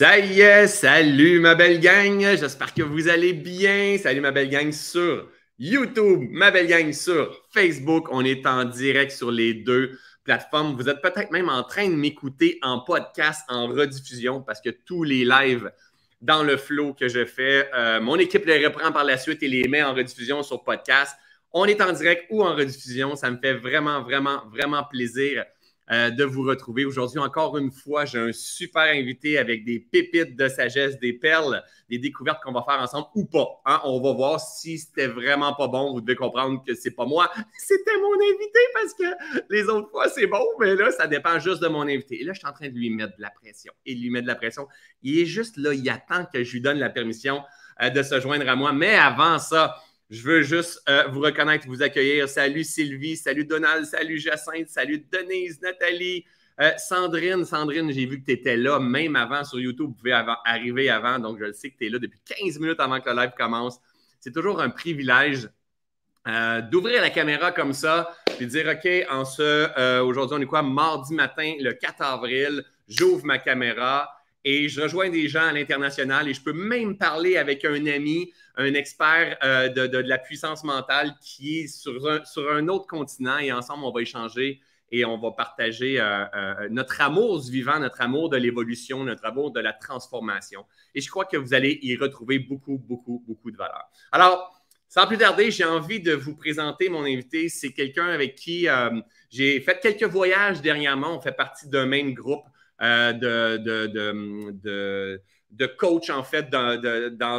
Ça y est, salut ma belle gang, j'espère que vous allez bien. Salut ma belle gang sur YouTube, ma belle gang sur Facebook. On est en direct sur les deux plateformes. Vous êtes peut-être même en train de m'écouter en podcast, en rediffusion, parce que tous les lives dans le flow que je fais, euh, mon équipe les reprend par la suite et les met en rediffusion sur podcast. On est en direct ou en rediffusion. Ça me fait vraiment, vraiment, vraiment plaisir euh, de vous retrouver. Aujourd'hui, encore une fois, j'ai un super invité avec des pépites de sagesse, des perles, des découvertes qu'on va faire ensemble ou pas. Hein? On va voir si c'était vraiment pas bon. Vous devez comprendre que c'est pas moi, c'était mon invité parce que les autres fois, c'est bon, mais là, ça dépend juste de mon invité. Et là, je suis en train de lui mettre de la pression. Et lui met de la pression. Il est juste là, il attend que je lui donne la permission euh, de se joindre à moi. Mais avant ça, je veux juste euh, vous reconnaître, vous accueillir. Salut Sylvie, salut Donald, salut Jacinthe, salut Denise, Nathalie, euh, Sandrine. Sandrine, j'ai vu que tu étais là même avant sur YouTube. Vous pouvez arriver avant, donc je le sais que tu es là depuis 15 minutes avant que le live commence. C'est toujours un privilège euh, d'ouvrir la caméra comme ça puis dire OK, en aujourd'hui, on est quoi? Mardi matin, le 4 avril, j'ouvre ma caméra et je rejoins des gens à l'international et je peux même parler avec un ami, un expert euh, de, la puissance mentale qui est sur un, sur un, autre continent et ensemble, on va échanger et on va partager euh, euh, notre amour du vivant, notre amour de l'évolution, notre amour de la transformation. Et je crois que vous allez y retrouver beaucoup, beaucoup, beaucoup de valeur. Alors, sans plus tarder, j'ai envie de vous présenter mon invité. C'est quelqu'un avec qui j'ai fait quelques voyages dernièrement. On fait partie d'un même groupe. Euh, de, coach, en fait, dans,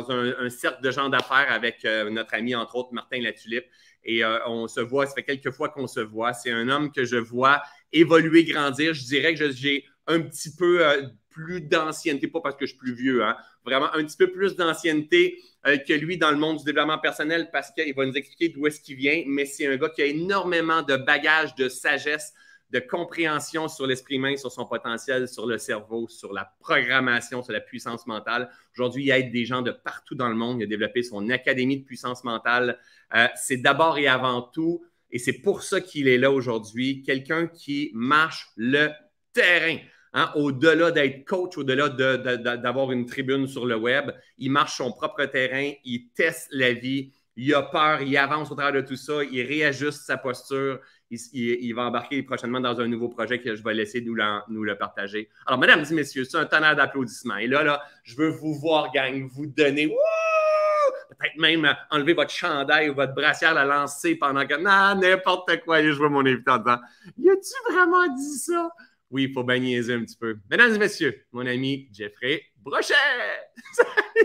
un, cercle de gens d'affaires avec euh, notre ami, entre autres, Martin Latulippe. Et euh, on se voit, ça fait quelques fois qu'on se voit. C'est un homme que je vois évoluer, grandir. Je dirais que j'ai un petit peu plus d'ancienneté, pas parce que je suis plus vieux, hein, vraiment un petit peu plus d'ancienneté que lui dans le monde du développement personnel parce qu'il va nous expliquer d'où est-ce qu'il vient, mais c'est un gars qui a énormément de bagages, de sagesse, de compréhension sur l'esprit humain, sur son potentiel, sur le cerveau, sur la programmation, sur la puissance mentale. Aujourd'hui, il y a des gens de partout dans le monde. Il a développé son académie de puissance mentale. Euh, c'est d'abord et avant tout, et c'est pour ça qu'il est là aujourd'hui, quelqu'un qui marche le terrain. Hein, au-delà d'être coach, au-delà d'avoir une tribune sur le web, il marche son propre terrain, il teste la vie, il a peur, il avance au travers de tout ça, il réajuste sa posture, il, va embarquer prochainement dans un nouveau projet que je vais laisser nous, le partager. Alors, mesdames et messieurs, c'est un tonnerre d'applaudissements. Et là, là, je veux vous voir, gang, vous donner. Peut-être même enlever votre chandail ou votre brassière, la lancer pendant que. Non, n'importe quoi. je vois mon invité dedans. Y a-tu vraiment dit ça? Oui, il faut baigner un petit peu. Mesdames et messieurs, mon ami Jeffrey Brochet!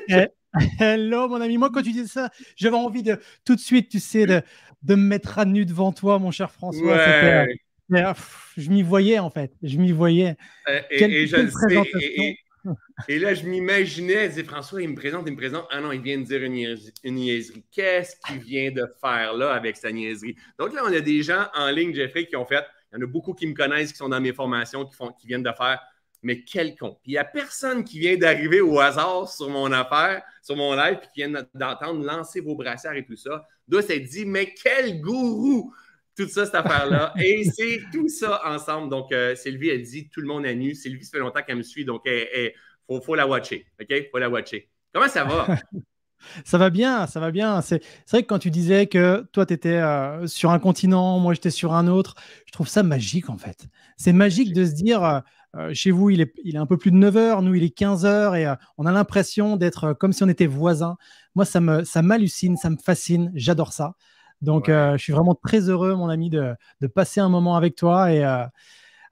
Eh, hello, mon ami. Moi, quand tu dis ça, j'avais envie de tout de suite, tu sais, de de me mettre à nu devant toi, mon cher François. Euh, je m'y voyais en fait, je m'y voyais. et, là, je m'imaginais, je François, il me présente, il me présente. Ah non, il vient de dire une, niaiserie. Qu'est-ce qu'il vient de faire là avec sa niaiserie? Donc là, on a des gens en ligne, Jeffrey, qui ont fait, il y en a beaucoup qui me connaissent, qui sont dans mes formations, qui, font, qui viennent de faire, mais quel con. il n'y a personne qui vient d'arriver au hasard sur mon affaire, sur mon live, puis qui vient d'entendre lancer vos brassards » et tout ça doit dit, mais quel gourou! Tout ça, cette affaire-là. Et c'est tout ça ensemble. Donc, euh, Sylvie, elle dit, tout le monde a nu. Sylvie, ça fait longtemps qu'elle me suit, donc il faut, la watcher. OK? faut la watcher. Comment ça va? Ça va bien, ça va bien. C'est vrai que quand tu disais que toi, tu étais euh, sur un continent, moi, j'étais sur un autre, je trouve ça magique, en fait. C'est magique de se dire, euh, euh, chez vous, il est, un peu plus de 9 heures. nous, il est 15 heures, et euh, on a l'impression d'être euh, comme si on était voisins. Moi, ça me, ça m'hallucine, ça me fascine, j'adore ça. Donc, je suis vraiment très heureux, mon ami, de, passer un moment avec toi. Et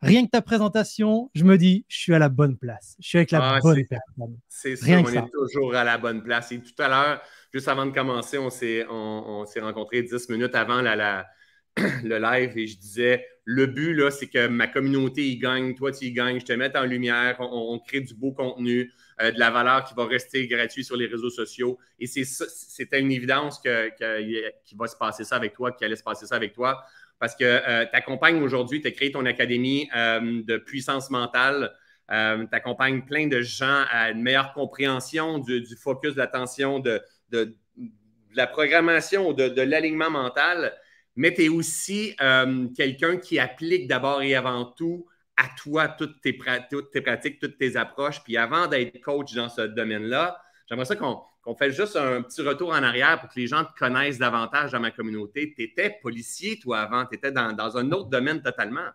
rien que ta présentation, je me dis, je suis à la bonne place. Je suis avec la ah, bonne personne. C'est ça, on est toujours à la bonne place. Et tout à l'heure, juste avant de commencer, on s'est, on, rencontrés 10 minutes avant la le live et je disais le but, là, c'est que ma communauté y gagne, toi, tu y gagnes, je te mets en lumière, on, crée du beau contenu, euh, de la valeur qui va rester gratuite sur les réseaux sociaux. Et c'est, c'était une évidence que, qu'il va se passer ça avec toi, qu'il allait se passer ça avec toi. Parce que euh, tu accompagnes aujourd'hui, tu as créé ton académie euh, de puissance mentale. tu accompagnes plein de gens à une meilleure compréhension du, focus de l'attention, de, la programmation, de, de l'alignement mental mais tu es aussi euh, quelqu'un qui applique d'abord et avant tout à toi toutes tes, pratiques, toutes tes approches. Puis avant d'être coach dans ce domaine-là, j'aimerais ça qu'on fasse juste un petit retour en arrière pour que les gens te connaissent davantage dans ma communauté. Tu étais policier, toi, avant, tu étais dans, un autre domaine totalement.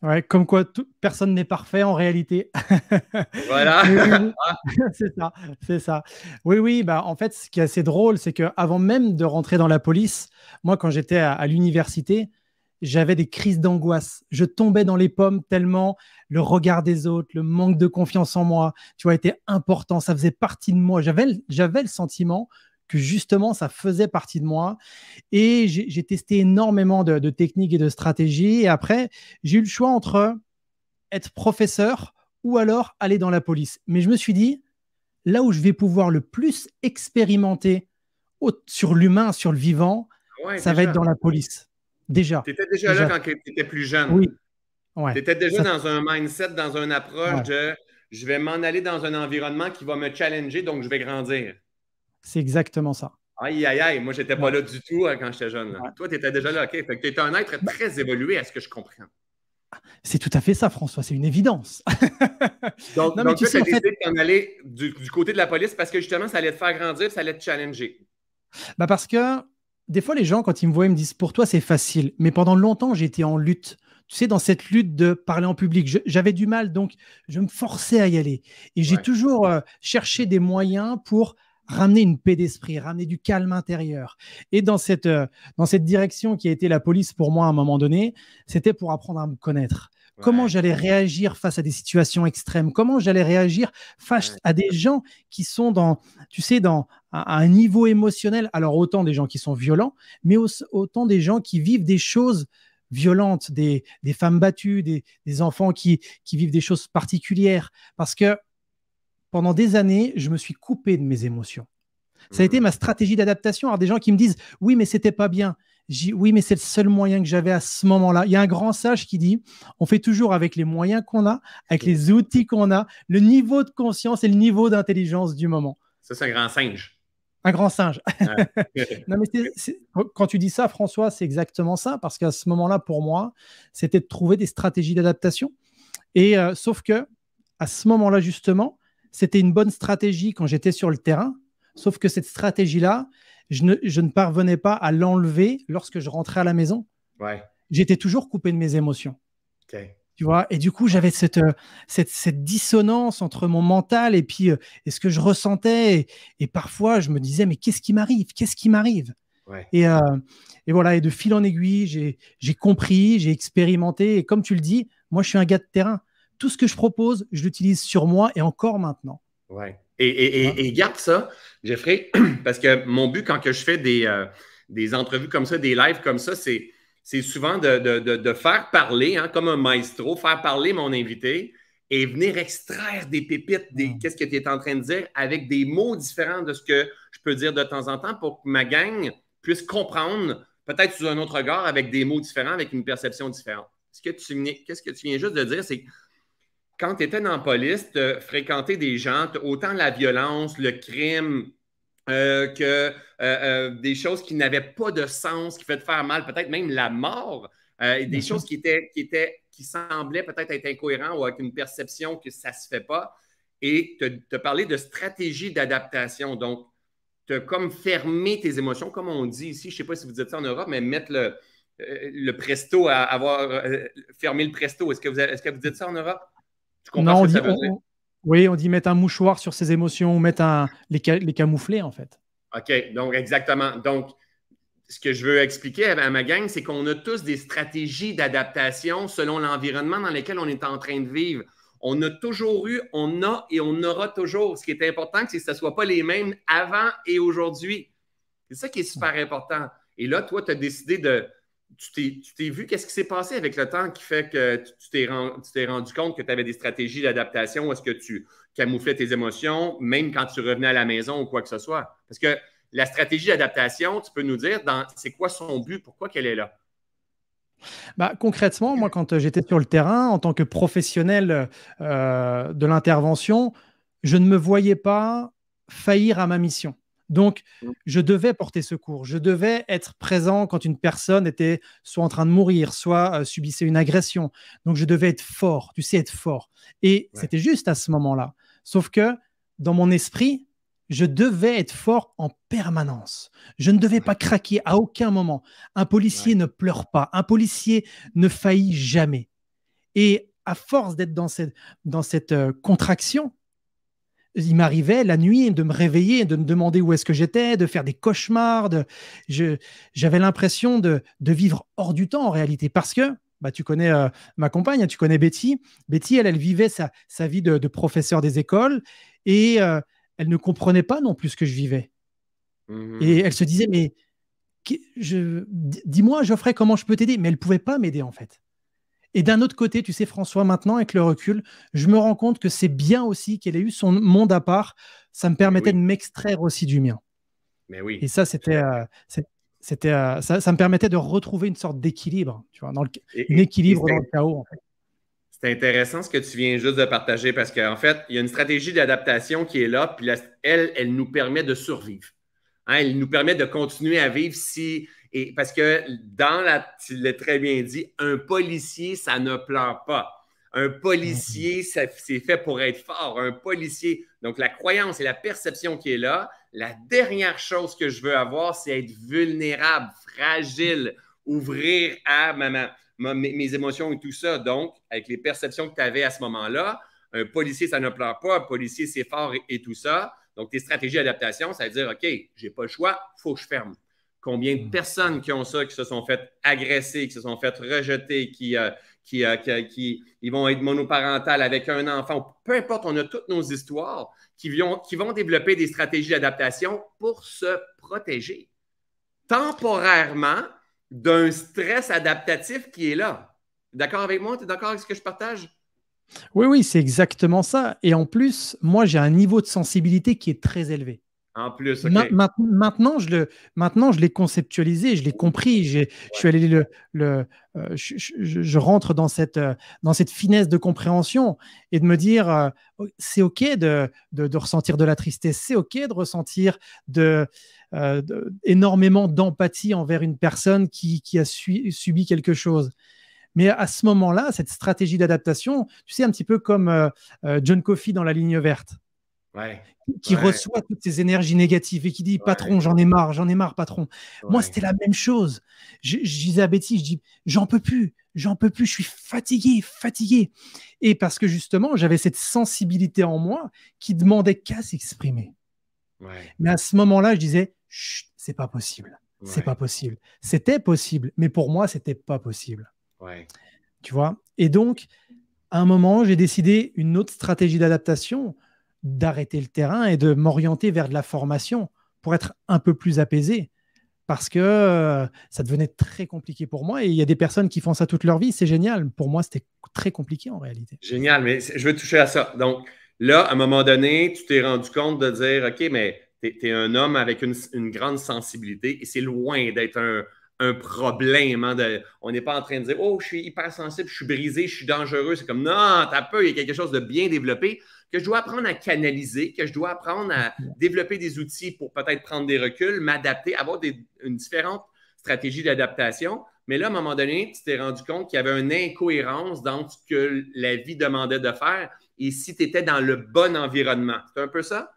Ouais, comme quoi personne n'est parfait en réalité. voilà. Ah. c'est ça, c'est ça. Oui, oui, bah, en fait, ce qui est assez drôle, c'est qu'avant même de rentrer dans la police, moi, quand j'étais à, l'université, j'avais des crises d'angoisse. Je tombais dans les pommes tellement le regard des autres, le manque de confiance en moi, tu vois, était important. Ça faisait partie de moi. j'avais le sentiment que justement ça faisait partie de moi. Et j'ai testé énormément de, techniques et de stratégies. Et après, j'ai eu le choix entre être professeur ou alors aller dans la police. Mais je me suis dit, là où je vais pouvoir le plus expérimenter sur l'humain, sur le vivant, ça va être dans la police. Déjà. Tu étais déjà, là quand tu étais plus jeune. Oui. Tu étais déjà dans un mindset, dans une approche de je vais m'en aller dans un environnement qui va me challenger, donc je vais grandir. C'est exactement ça. Aïe, aïe, aïe, moi, j'étais pas là du tout hein, quand j'étais jeune. Toi, tu étais déjà là, OK. tu étais un être très évolué, à ce que je comprends. C'est tout à fait ça, François, c'est une évidence. donc, mais tu sais, as d'en aller du, côté de la police parce que justement, ça allait te faire grandir, ça allait te challenger. Bah parce que des fois, les gens, quand ils me voient, ils me disent Pour toi, c'est facile. Mais pendant longtemps, j'étais en lutte. Tu sais, dans cette lutte de parler en public, j'avais du mal, donc je me forçais à y aller. Et j'ai toujours euh, cherché des moyens pour ramener une paix d'esprit, ramener du calme intérieur. Et dans cette, euh, dans cette direction qui a été la police pour moi à un moment donné, c'était pour apprendre à me connaître. Comment j'allais réagir face à des situations extrêmes Comment j'allais réagir face à des gens qui sont dans, tu sais, dans un niveau émotionnel Alors autant des gens qui sont violents, mais autant des gens qui vivent des choses violentes, des, femmes battues, des, des enfants qui, qui vivent des choses particulières. Parce que pendant des années, je me suis coupé de mes émotions. Ça a été hmm. ma stratégie d'adaptation. Alors, des gens qui me disent Oui, mais c'était pas bien. oui, mais c'est le seul moyen que j'avais à ce moment-là. Il y a un grand sage qui dit On fait toujours avec les moyens qu'on a, avec les outils qu'on a, le niveau de conscience et le niveau d'intelligence du moment. Ça, c'est un grand singe. Un grand singe. Ah. non, mais quand tu dis ça, François, c'est exactement ça, parce qu'à ce moment-là, pour moi, c'était de trouver des stratégies d'adaptation. Et euh, sauf que, à ce moment-là, justement, c'était une bonne stratégie quand j'étais sur le terrain, sauf que cette stratégie-là, je ne, parvenais pas à l'enlever lorsque je rentrais à la maison. J'étais toujours coupé de mes émotions. Tu vois et du coup, j'avais cette, euh, dissonance entre mon mental et puis euh, ce que je ressentais. Et, parfois, je me disais, mais qu'est-ce qui m'arrive Qu'est-ce qui m'arrive euh, et, voilà, et de fil en aiguille, j'ai compris, j'ai expérimenté. Et comme tu le dis, moi, je suis un gars de terrain tout ce que je propose, je l'utilise sur moi et encore maintenant. Ouais. Et, garde ça, Jeffrey, parce que mon but quand que je fais des, euh, des entrevues comme ça, des lives comme ça, c'est, c'est souvent de, faire parler, hein, comme un maestro, faire parler mon invité et venir extraire des pépites, des, qu'est-ce que tu es en train de dire, avec des mots différents de ce que je peux dire de temps en temps pour que ma gang puisse comprendre, peut-être sous un autre regard, avec des mots différents, avec une perception différente. Ce que tu, qu'est-ce que tu viens juste de dire, c'est quand tu étais dans la police, tu fréquentais des gens, autant la violence, le crime, euh, que euh, euh, des choses qui n'avaient pas de sens, qui faisaient faire mal, peut-être même la mort, des mm-hmm. choses qui étaient, qui étaient, qui semblaient peut-être être incohérentes ou avec une perception que ça ne se fait pas. Et te, parler de stratégie d'adaptation. Donc, te comme fermer tes émotions, comme on dit ici, je ne sais pas si vous dites ça en Europe, mais mettre le, le presto à avoir fermé le presto. Est-ce que, est-ce que vous dites ça en Europe? oui, on dit mettre un mouchoir sur ses émotions, mettre un, les, camoufler, en fait. OK, donc exactement. Donc, ce que je veux expliquer à ma gang, c'est qu'on a tous des stratégies d'adaptation selon l'environnement dans lequel on est en train de vivre. On a toujours eu, on a et on aura toujours. Ce qui est important, c'est que ce ne soit pas les mêmes avant et aujourd'hui. C'est ça qui est super important. Et là, toi, tu as décidé de, tu t'es vu, qu'est-ce qui s'est passé avec le temps qui fait que tu t'es rendu, compte que tu avais des stratégies d'adaptation? Est-ce que tu camouflais tes émotions, même quand tu revenais à la maison ou quoi que ce soit? Parce que la stratégie d'adaptation, tu peux nous dire c'est quoi son but, pourquoi qu'elle est là? Bah, concrètement, moi, quand euh, j'étais sur le terrain, en tant que professionnel euh, de l'intervention, je ne me voyais pas faillir à ma mission. Donc, mm. je devais porter secours, je devais être présent quand une personne était soit en train de mourir, soit euh, subissait une agression. Donc, je devais être fort, tu sais, être fort. Et c'était juste à ce moment-là. Sauf que dans mon esprit, je devais être fort en permanence. Je ne devais pas craquer à aucun moment. Un policier ne pleure pas, un policier ne faillit jamais. Et à force d'être dans cette, euh, contraction, il m'arrivait la nuit de me réveiller, de me demander où est-ce que j'étais, de faire des cauchemars. j'avais l'impression de, vivre hors du temps en réalité parce que bah, tu connais euh, ma compagne, hein, tu connais Betty. Betty, elle, elle vivait sa, vie de, professeur des écoles et euh, elle ne comprenait pas non plus ce que je vivais. Mmh. Et elle se disait, mais dis-moi, Geoffrey, comment je peux t'aider Mais elle ne pouvait pas m'aider en fait. Et d'un autre côté, tu sais, François, maintenant, avec le recul, je me rends compte que c'est bien aussi qu'elle ait eu son monde à part. Ça me eh permettait de m'extraire aussi du mien. Mais oui. Et ça, c'était. Euh, euh, ça, me permettait de retrouver une sorte d'équilibre, tu vois, dans une équilibre dans le chaos. En C'est intéressant ce que tu viens juste de partager parce qu'en fait, il y a une stratégie d'adaptation qui est là, puis elle, elle nous permet de survivre. Hein. elle nous permet de continuer à vivre si parce que dans la, tu l'as très bien dit, un policier, ça ne pleure pas. Un policier, mhm. c'est fait pour être fort. Un policier. Donc, la croyance et la perception qui est là, la dernière chose que je veux avoir, c'est être vulnérable, fragile, ouvrir à mes émotions et tout ça. Donc, avec les perceptions que tu avais à ce moment-là, un policier, ça ne pleure pas. Un policier, c'est fort et, tout ça. Donc, tes stratégies d'adaptation, ça veut dire, OK, j'ai pas le choix, faut que je ferme. Combien de hmm. personnes qui ont ça, qui se sont faites agresser, qui se sont faites rejeter, qui, euh, euh, euh, qui, ils vont être monoparentales avec un enfant, peu importe, on a toutes nos histoires qui vont, qui vont développer des stratégies d'adaptation pour se protéger temporairement d'un stress adaptatif qui est là. D'accord avec moi? Tu es d'accord avec ce que je partage? Oui, oui, c'est exactement ça. Et en plus, moi, j'ai un niveau de sensibilité qui est très élevé maintenant, je le, maintenant, je l'ai conceptualisé, je l'ai compris. Je suis allé le, euh, je, rentre dans cette, euh, dans cette finesse de compréhension et de me dire, euh, oh, c'est ok de, ressentir de la tristesse, c'est ok de ressentir de, énormément d'empathie envers une personne qui, a subi quelque chose. Mais à ce moment-là, cette stratégie d'adaptation, tu sais, un petit peu comme John Coffey dans La ligne verte qui reçoit toutes ces énergies négatives et qui dit patron, j'en ai marre, j'en ai marre, patron. Moi, c'était la même chose. Je, je, disais à Betty, je dis j'en peux plus, j'en peux plus, je suis fatigué, fatigué. Et parce que justement, j'avais cette sensibilité en moi qui demandait qu'à s'exprimer. Mais à ce moment-là, je disais c'est pas possible, c'est pas possible. C'était possible, mais pour moi, c'était pas possible. Tu vois Et donc, à un moment, j'ai décidé une autre stratégie d'adaptation d'arrêter le terrain et de m'orienter vers de la formation pour être un peu plus apaisé. Parce que euh, ça devenait très compliqué pour moi. Et il y a des personnes qui font ça toute leur vie, c'est génial. Pour moi, c'était très compliqué en réalité. Génial, mais je veux toucher à ça. Donc là, à un moment donné, tu t'es rendu compte de dire OK, mais tu es, un homme avec une, grande sensibilité et c'est loin d'être un, problème. Hein, on n'est pas en train de dire Oh, je suis hypersensible, je suis brisé, je suis dangereux. C'est comme Non, t'as peu, il y a quelque chose de bien développé que je dois apprendre à canaliser, que je dois apprendre à développer des outils pour peut-être prendre des reculs, m'adapter, avoir une différente stratégie d'adaptation. Mais là, à un moment donné, tu t'es rendu compte qu'il y avait une incohérence dans ce que la vie demandait de faire et si tu étais dans le bon environnement. C'est un peu ça?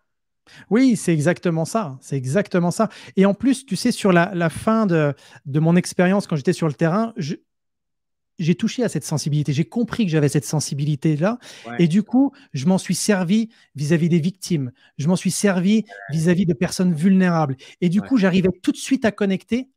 Oui, c'est exactement ça. C'est exactement ça. Et en plus, tu sais, sur la, fin de, de mon expérience quand j'étais sur le terrain, je, j'ai touché à cette sensibilité, j'ai compris que j'avais cette sensibilité-là, et du coup, je m'en suis servi vis-à-vis des victimes, je m'en suis servi vis-à-vis de personnes vulnérables, et du coup, j'arrivais tout de suite à connecter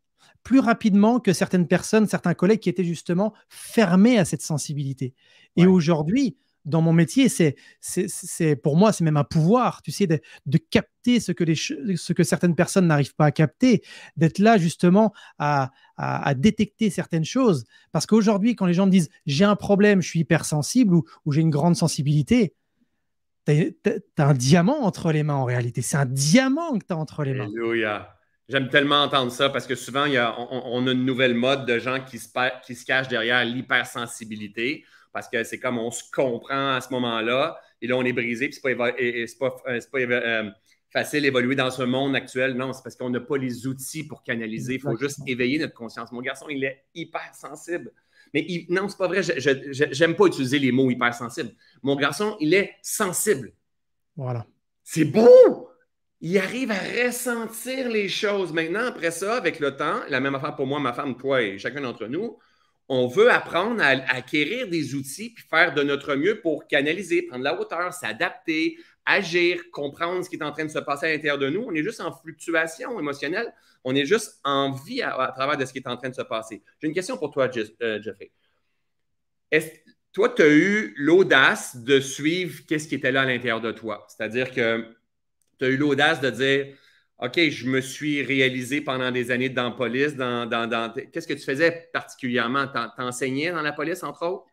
plus rapidement que certaines personnes, certains collègues qui étaient justement fermés à cette sensibilité. Et aujourd'hui, dans mon métier, c'est, c'est, pour moi, c'est même un pouvoir, tu sais, de, capter ce que, les, ce que certaines personnes n'arrivent pas à capter, d'être là justement à, à, détecter certaines choses. Parce qu'aujourd'hui, quand les gens me disent j'ai un problème, je suis hypersensible ou, ou j'ai une grande sensibilité, tu as un diamant entre les mains en réalité. C'est un diamant que tu as entre les mains. Alléluia. J'aime tellement entendre ça parce que souvent, il y a, on, on, a une nouvelle mode de gens qui se, qui se cachent derrière l'hypersensibilité parce que c'est comme on se comprend à ce moment-là, et là, on est brisé, puis c'est pas, pas, euh, euh, facile d'évoluer dans ce monde actuel. Non, c'est parce qu'on n'a pas les outils pour canaliser. Il faut juste éveiller notre conscience. Mon garçon, il est hyper sensible. Mais il, non, c'est pas vrai. J'aime pas utiliser les mots hyper sensible ». Mon garçon, il est sensible. Voilà. C'est beau! Il arrive à ressentir les choses. Maintenant, après ça, avec le temps, la même affaire pour moi, ma femme, toi et chacun d'entre nous, on veut apprendre à, acquérir des outils puis faire de notre mieux pour canaliser, prendre la hauteur, s'adapter, agir, comprendre ce qui est en train de se passer à l'intérieur de nous. On est juste en fluctuation émotionnelle. On est juste en vie à, travers de ce qui est en train de se passer. J'ai une question pour toi, euh, Jeffrey. est toi, tu as eu l'audace de suivre qu'est-ce qui était là à l'intérieur de toi. C'est-à-dire que tu as eu l'audace de dire, OK, je me suis réalisé pendant des années dans la police. Dans, dans, Qu'est-ce que tu faisais particulièrement? T'enseignais dans la police, entre autres?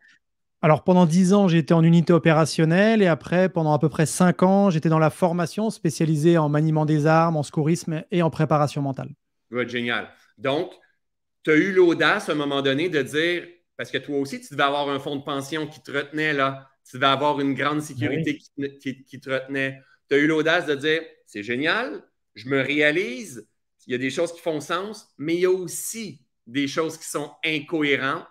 Alors pendant dix ans, j'étais en unité opérationnelle et après, pendant à peu près cinq ans, j'étais dans la formation spécialisée en maniement des armes, en secourisme et en préparation mentale. Ouais, génial. Donc, tu as eu l'audace à un moment donné de dire, parce que toi aussi, tu devais avoir un fonds de pension qui te retenait là, tu devais avoir une grande ben sécurité qui, qui, te retenait. Tu as eu l'audace de dire, c'est génial, je me réalise, il y a des choses qui font sens, mais il y a aussi des choses qui sont incohérentes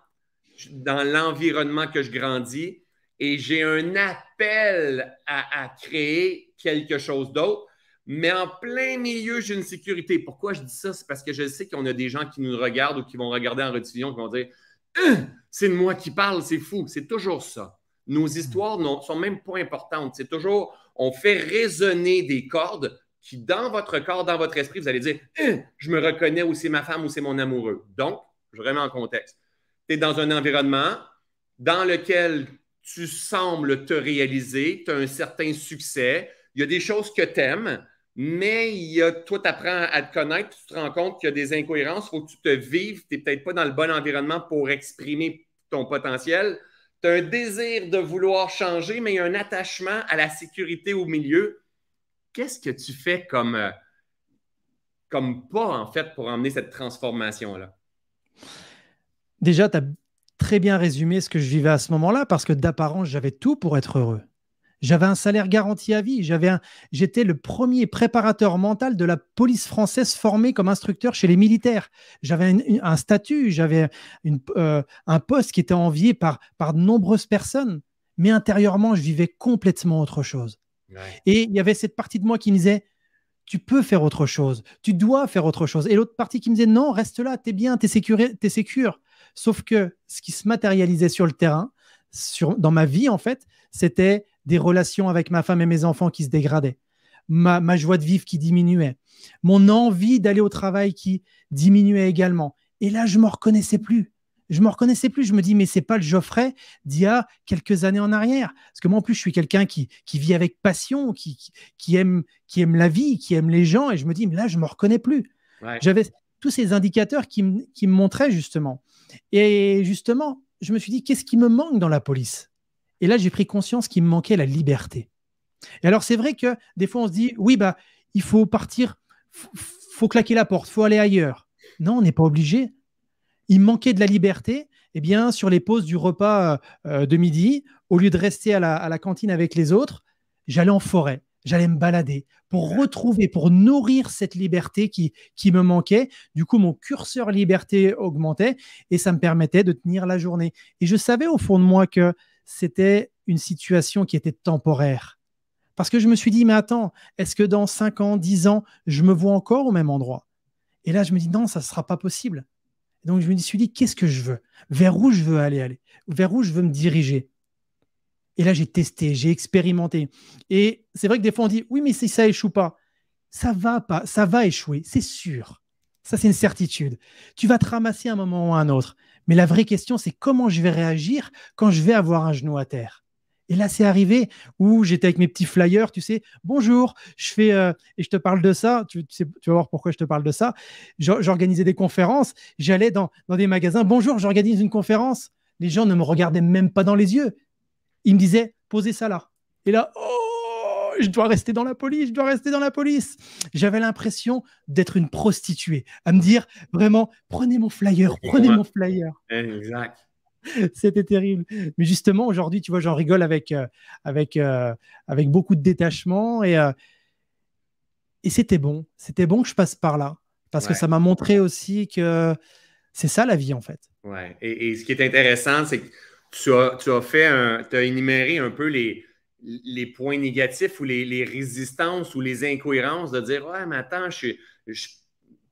dans l'environnement que je grandis et j'ai un appel à, créer quelque chose d'autre. Mais en plein milieu, j'ai une sécurité. Pourquoi je dis ça? C'est parce que je sais qu'on a des gens qui nous regardent ou qui vont regarder en rediffusion qui vont dire hein? C'est de moi qui parle, c'est fou. C'est toujours ça. Nos histoires hmm. ne sont même pas importantes. C'est toujours, on fait résonner des cordes qui, dans votre corps, dans votre esprit, vous allez dire hum, Je me reconnais ou c'est ma femme ou c'est mon amoureux. Donc, je remets en contexte. Tu es dans un environnement dans lequel tu sembles te réaliser, tu as un certain succès, il y a des choses que tu aimes, mais il y a, toi, tu apprends à te connaître, tu te rends compte qu'il y a des incohérences, il faut que tu te vives, tu n'es peut-être pas dans le bon environnement pour exprimer ton potentiel. Tu as un désir de vouloir changer, mais il y a un attachement à la sécurité au milieu qu'est-ce que tu fais comme, euh, comme pas, en fait, pour amener cette transformation-là? Déjà, tu as très bien résumé ce que je vivais à ce moment-là, parce que d'apparence, j'avais tout pour être heureux. J'avais un salaire garanti à vie. J'avais j'étais le premier préparateur mental de la police française formé comme instructeur chez les militaires. J'avais un, statut, j'avais euh, un poste qui était envié par, par de nombreuses personnes. Mais intérieurement, je vivais complètement autre chose. Et il y avait cette partie de moi qui me disait, tu peux faire autre chose, tu dois faire autre chose. Et l'autre partie qui me disait, non, reste là, t'es bien, t'es sécurisé, t'es sécure. Sauf que ce qui se matérialisait sur le terrain, sur, dans ma vie en fait, c'était des relations avec ma femme et mes enfants qui se dégradaient, ma, ma joie de vivre qui diminuait, mon envie d'aller au travail qui diminuait également. Et là, je ne me reconnaissais plus je me reconnaissais plus. Je me dis, mais c'est pas le Geoffrey d'il y a quelques années en arrière. Parce que moi, en plus, je suis quelqu'un qui, vit avec passion, qui, aime, qui aime la vie, qui aime les gens. Et je me dis, mais là, je me reconnais plus. J'avais tous ces indicateurs qui, me, qui montraient justement. Et justement, je me suis dit, qu'est-ce qui me manque dans la police Et là, j'ai pris conscience qu'il me manquait la liberté. Et alors, c'est vrai que des fois, on se dit, oui, bah, il faut partir, faut claquer la porte, faut aller ailleurs. Non, on n'est pas obligé il manquait de la liberté, et eh bien, sur les pauses du repas euh, de midi, au lieu de rester à la, cantine avec les autres, j'allais en forêt, j'allais me balader pour retrouver, pour nourrir cette liberté qui, qui me manquait. Du coup, mon curseur liberté augmentait et ça me permettait de tenir la journée. Et je savais au fond de moi que c'était une situation qui était temporaire. Parce que je me suis dit, mais attends, est-ce que dans 5 ans, 10 ans, je me vois encore au même endroit Et là, je me dis, non, ça ne sera pas possible donc, je me suis dit, qu'est-ce que je veux Vers où je veux aller, aller Vers où je veux me diriger Et là, j'ai testé, j'ai expérimenté. Et c'est vrai que des fois, on dit, oui, mais si ça échoue pas, ça va pas, ça va échouer, c'est sûr. Ça, c'est une certitude. Tu vas te ramasser à un moment ou à un autre. Mais la vraie question, c'est comment je vais réagir quand je vais avoir un genou à terre et là, c'est arrivé où j'étais avec mes petits flyers, tu sais, bonjour, je fais, euh, et je te parle de ça, tu, vas voir pourquoi je te parle de ça. J'organisais des conférences, j'allais dans, dans des magasins, bonjour, j'organise une conférence. Les gens ne me regardaient même pas dans les yeux. Ils me disaient, posez ça là. Et là, oh, je dois rester dans la police, je dois rester dans la police. J'avais l'impression d'être une prostituée, à me dire, vraiment, prenez mon flyer, prenez mon flyer. Exact. C'était terrible. Mais justement, aujourd'hui, tu vois, j'en rigole avec, euh, avec, euh, avec beaucoup de détachement et, euh, et c'était bon. C'était bon que je passe par là parce que ça m'a montré aussi que c'est ça la vie en fait. Ouais. Et, ce qui est intéressant, c'est que tu as, tu as fait un, tu as énuméré un peu les, les points négatifs ou les, les, résistances ou les incohérences de dire Ouais, mais attends, je Tu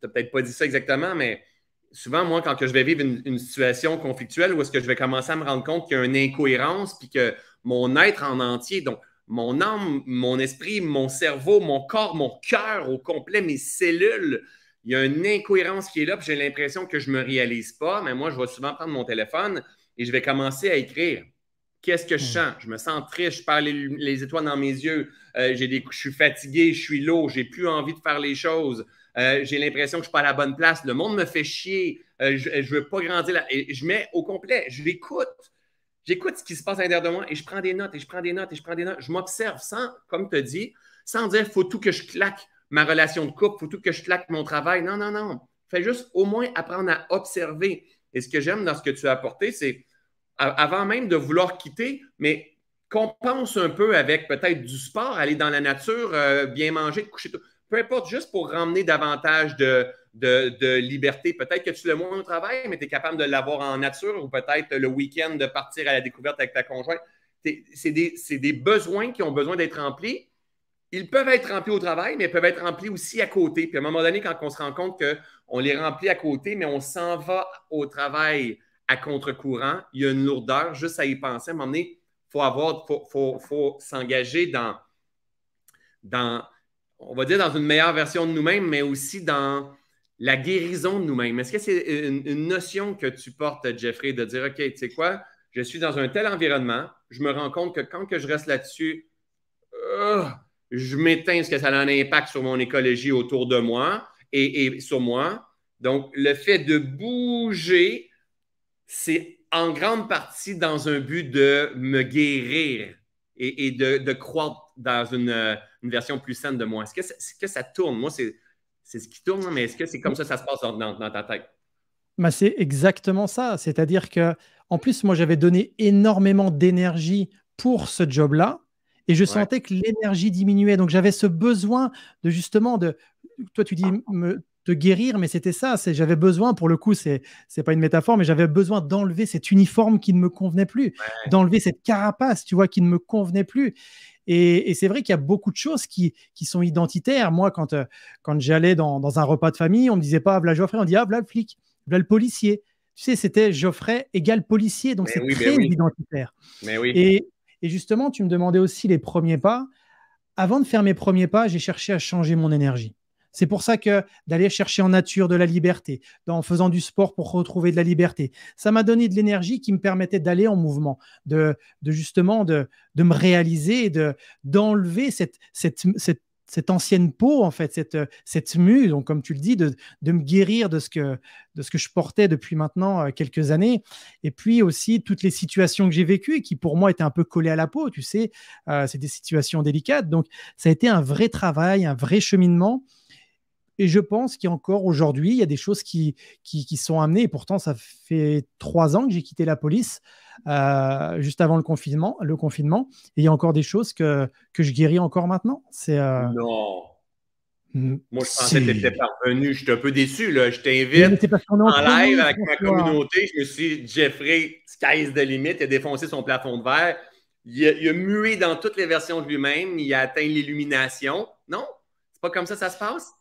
n'as peut-être pas dit ça exactement, mais souvent, moi, quand que je vais vivre une, situation conflictuelle où est-ce que je vais commencer à me rendre compte qu'il y a une incohérence, puis que mon être en entier, donc mon âme, mon esprit, mon cerveau, mon corps, mon cœur au complet, mes cellules, il y a une incohérence qui est là, puis j'ai l'impression que je ne me réalise pas, mais moi, je vais souvent prendre mon téléphone et je vais commencer à écrire. Qu'est-ce que je hmm. sens? Je me sens triste, je parle les, étoiles dans mes yeux, euh, j'ai des, je suis fatigué, je suis lourd, j'ai plus envie de faire les choses, euh, j'ai l'impression que je ne suis pas à la bonne place, le monde me fait chier, euh, je, ne veux pas grandir. je mets au complet, je l'écoute. J'écoute ce qui se passe à l'intérieur de moi et je prends des notes et je prends des notes et je prends des notes. Je m'observe sans, comme tu dis, sans dire faut tout que je claque ma relation de couple, faut tout que je claque mon travail. Non, non, non. Fais juste au moins apprendre à observer. Et ce que j'aime dans ce que tu as apporté, c'est avant même de vouloir quitter, mais qu'on pense un peu avec peut-être du sport, aller dans la nature, euh, bien manger, coucher. Tout peu importe, juste pour ramener davantage de, de, liberté. Peut-être que tu le moins au travail, mais tu es capable de l'avoir en nature ou peut-être le week-end de partir à la découverte avec ta conjointe. c'est des, besoins qui ont besoin d'être remplis. Ils peuvent être remplis au travail, mais ils peuvent être remplis aussi à côté. Puis à un moment donné, quand on se rend compte qu'on les remplit à côté, mais on s'en va au travail à contre-courant, il y a une lourdeur juste à y penser. À un moment donné, il faut, avoir, faut, faut, faut s'engager dans, dans on va dire, dans une meilleure version de nous-mêmes, mais aussi dans la guérison de nous-mêmes. Est-ce que c'est une, notion que tu portes, Jeffrey, de dire, OK, tu sais quoi, je suis dans un tel environnement, je me rends compte que quand que je reste là-dessus, euh, je m'éteins parce que ça a un impact sur mon écologie autour de moi et, sur moi. Donc, le fait de bouger, c'est en grande partie dans un but de me guérir et, de, de croître dans euh, une, version plus saine de moi? Est-ce que, que, ça tourne? Moi, c'est ce qui tourne, hein, mais est-ce que c'est comme ça que ça se passe dans, ta tête? Ben, c'est exactement ça. C'est-à-dire que, en plus, moi, j'avais donné énormément d'énergie pour ce job-là et je sentais que l'énergie diminuait. Donc, j'avais ce besoin de justement de. Toi, tu dis me, de guérir, mais c'était ça. J'avais besoin, pour le coup, c'est c'est pas une métaphore, mais j'avais besoin d'enlever cet uniforme qui ne me convenait plus, d'enlever cette carapace, tu vois, qui ne me convenait plus. Et, c'est vrai qu'il y a beaucoup de choses qui, sont identitaires. Moi, quand, euh, quand j'allais dans, un repas de famille, on me disait pas, voilà Geoffrey, on disait « ah, voilà le flic, voilà le policier. Tu sais, c'était Geoffrey égal policier, donc c'est très identitaire. et justement, tu me demandais aussi les premiers pas. Avant de faire mes premiers pas, j'ai cherché à changer mon énergie. C'est pour ça que d'aller chercher en nature de la liberté, en faisant du sport pour retrouver de la liberté, ça m'a donné de l'énergie qui me permettait d'aller en mouvement, de, justement de, de, me réaliser, de d'enlever cette, cette, cette, cette, ancienne peau, en fait, cette, cette mue, comme tu le dis, de, de, me guérir de ce, que, de ce que je portais depuis maintenant euh, quelques années. Et puis aussi toutes les situations que j'ai vécues et qui pour moi étaient un peu collées à la peau, tu sais, euh, c'est des situations délicates. Donc ça a été un vrai travail, un vrai cheminement. Et je pense qu'il encore aujourd'hui, il y a des choses qui, qui, sont amenées. Et pourtant, ça fait trois ans que j'ai quitté la police, euh, juste avant le confinement, le confinement. Et il y a encore des choses que, que je guéris encore maintenant. Euh, non. Mm, Moi, je pensais que tu étais parvenu. Je suis un peu déçu. Je t'invite en live avec ma communauté. Je me suis dit, Jeffrey, sky's de limite Il a défoncé son plafond de verre. Il a, mué dans toutes les versions de lui-même. Il a atteint l'illumination. Non, c'est pas comme ça que ça se passe.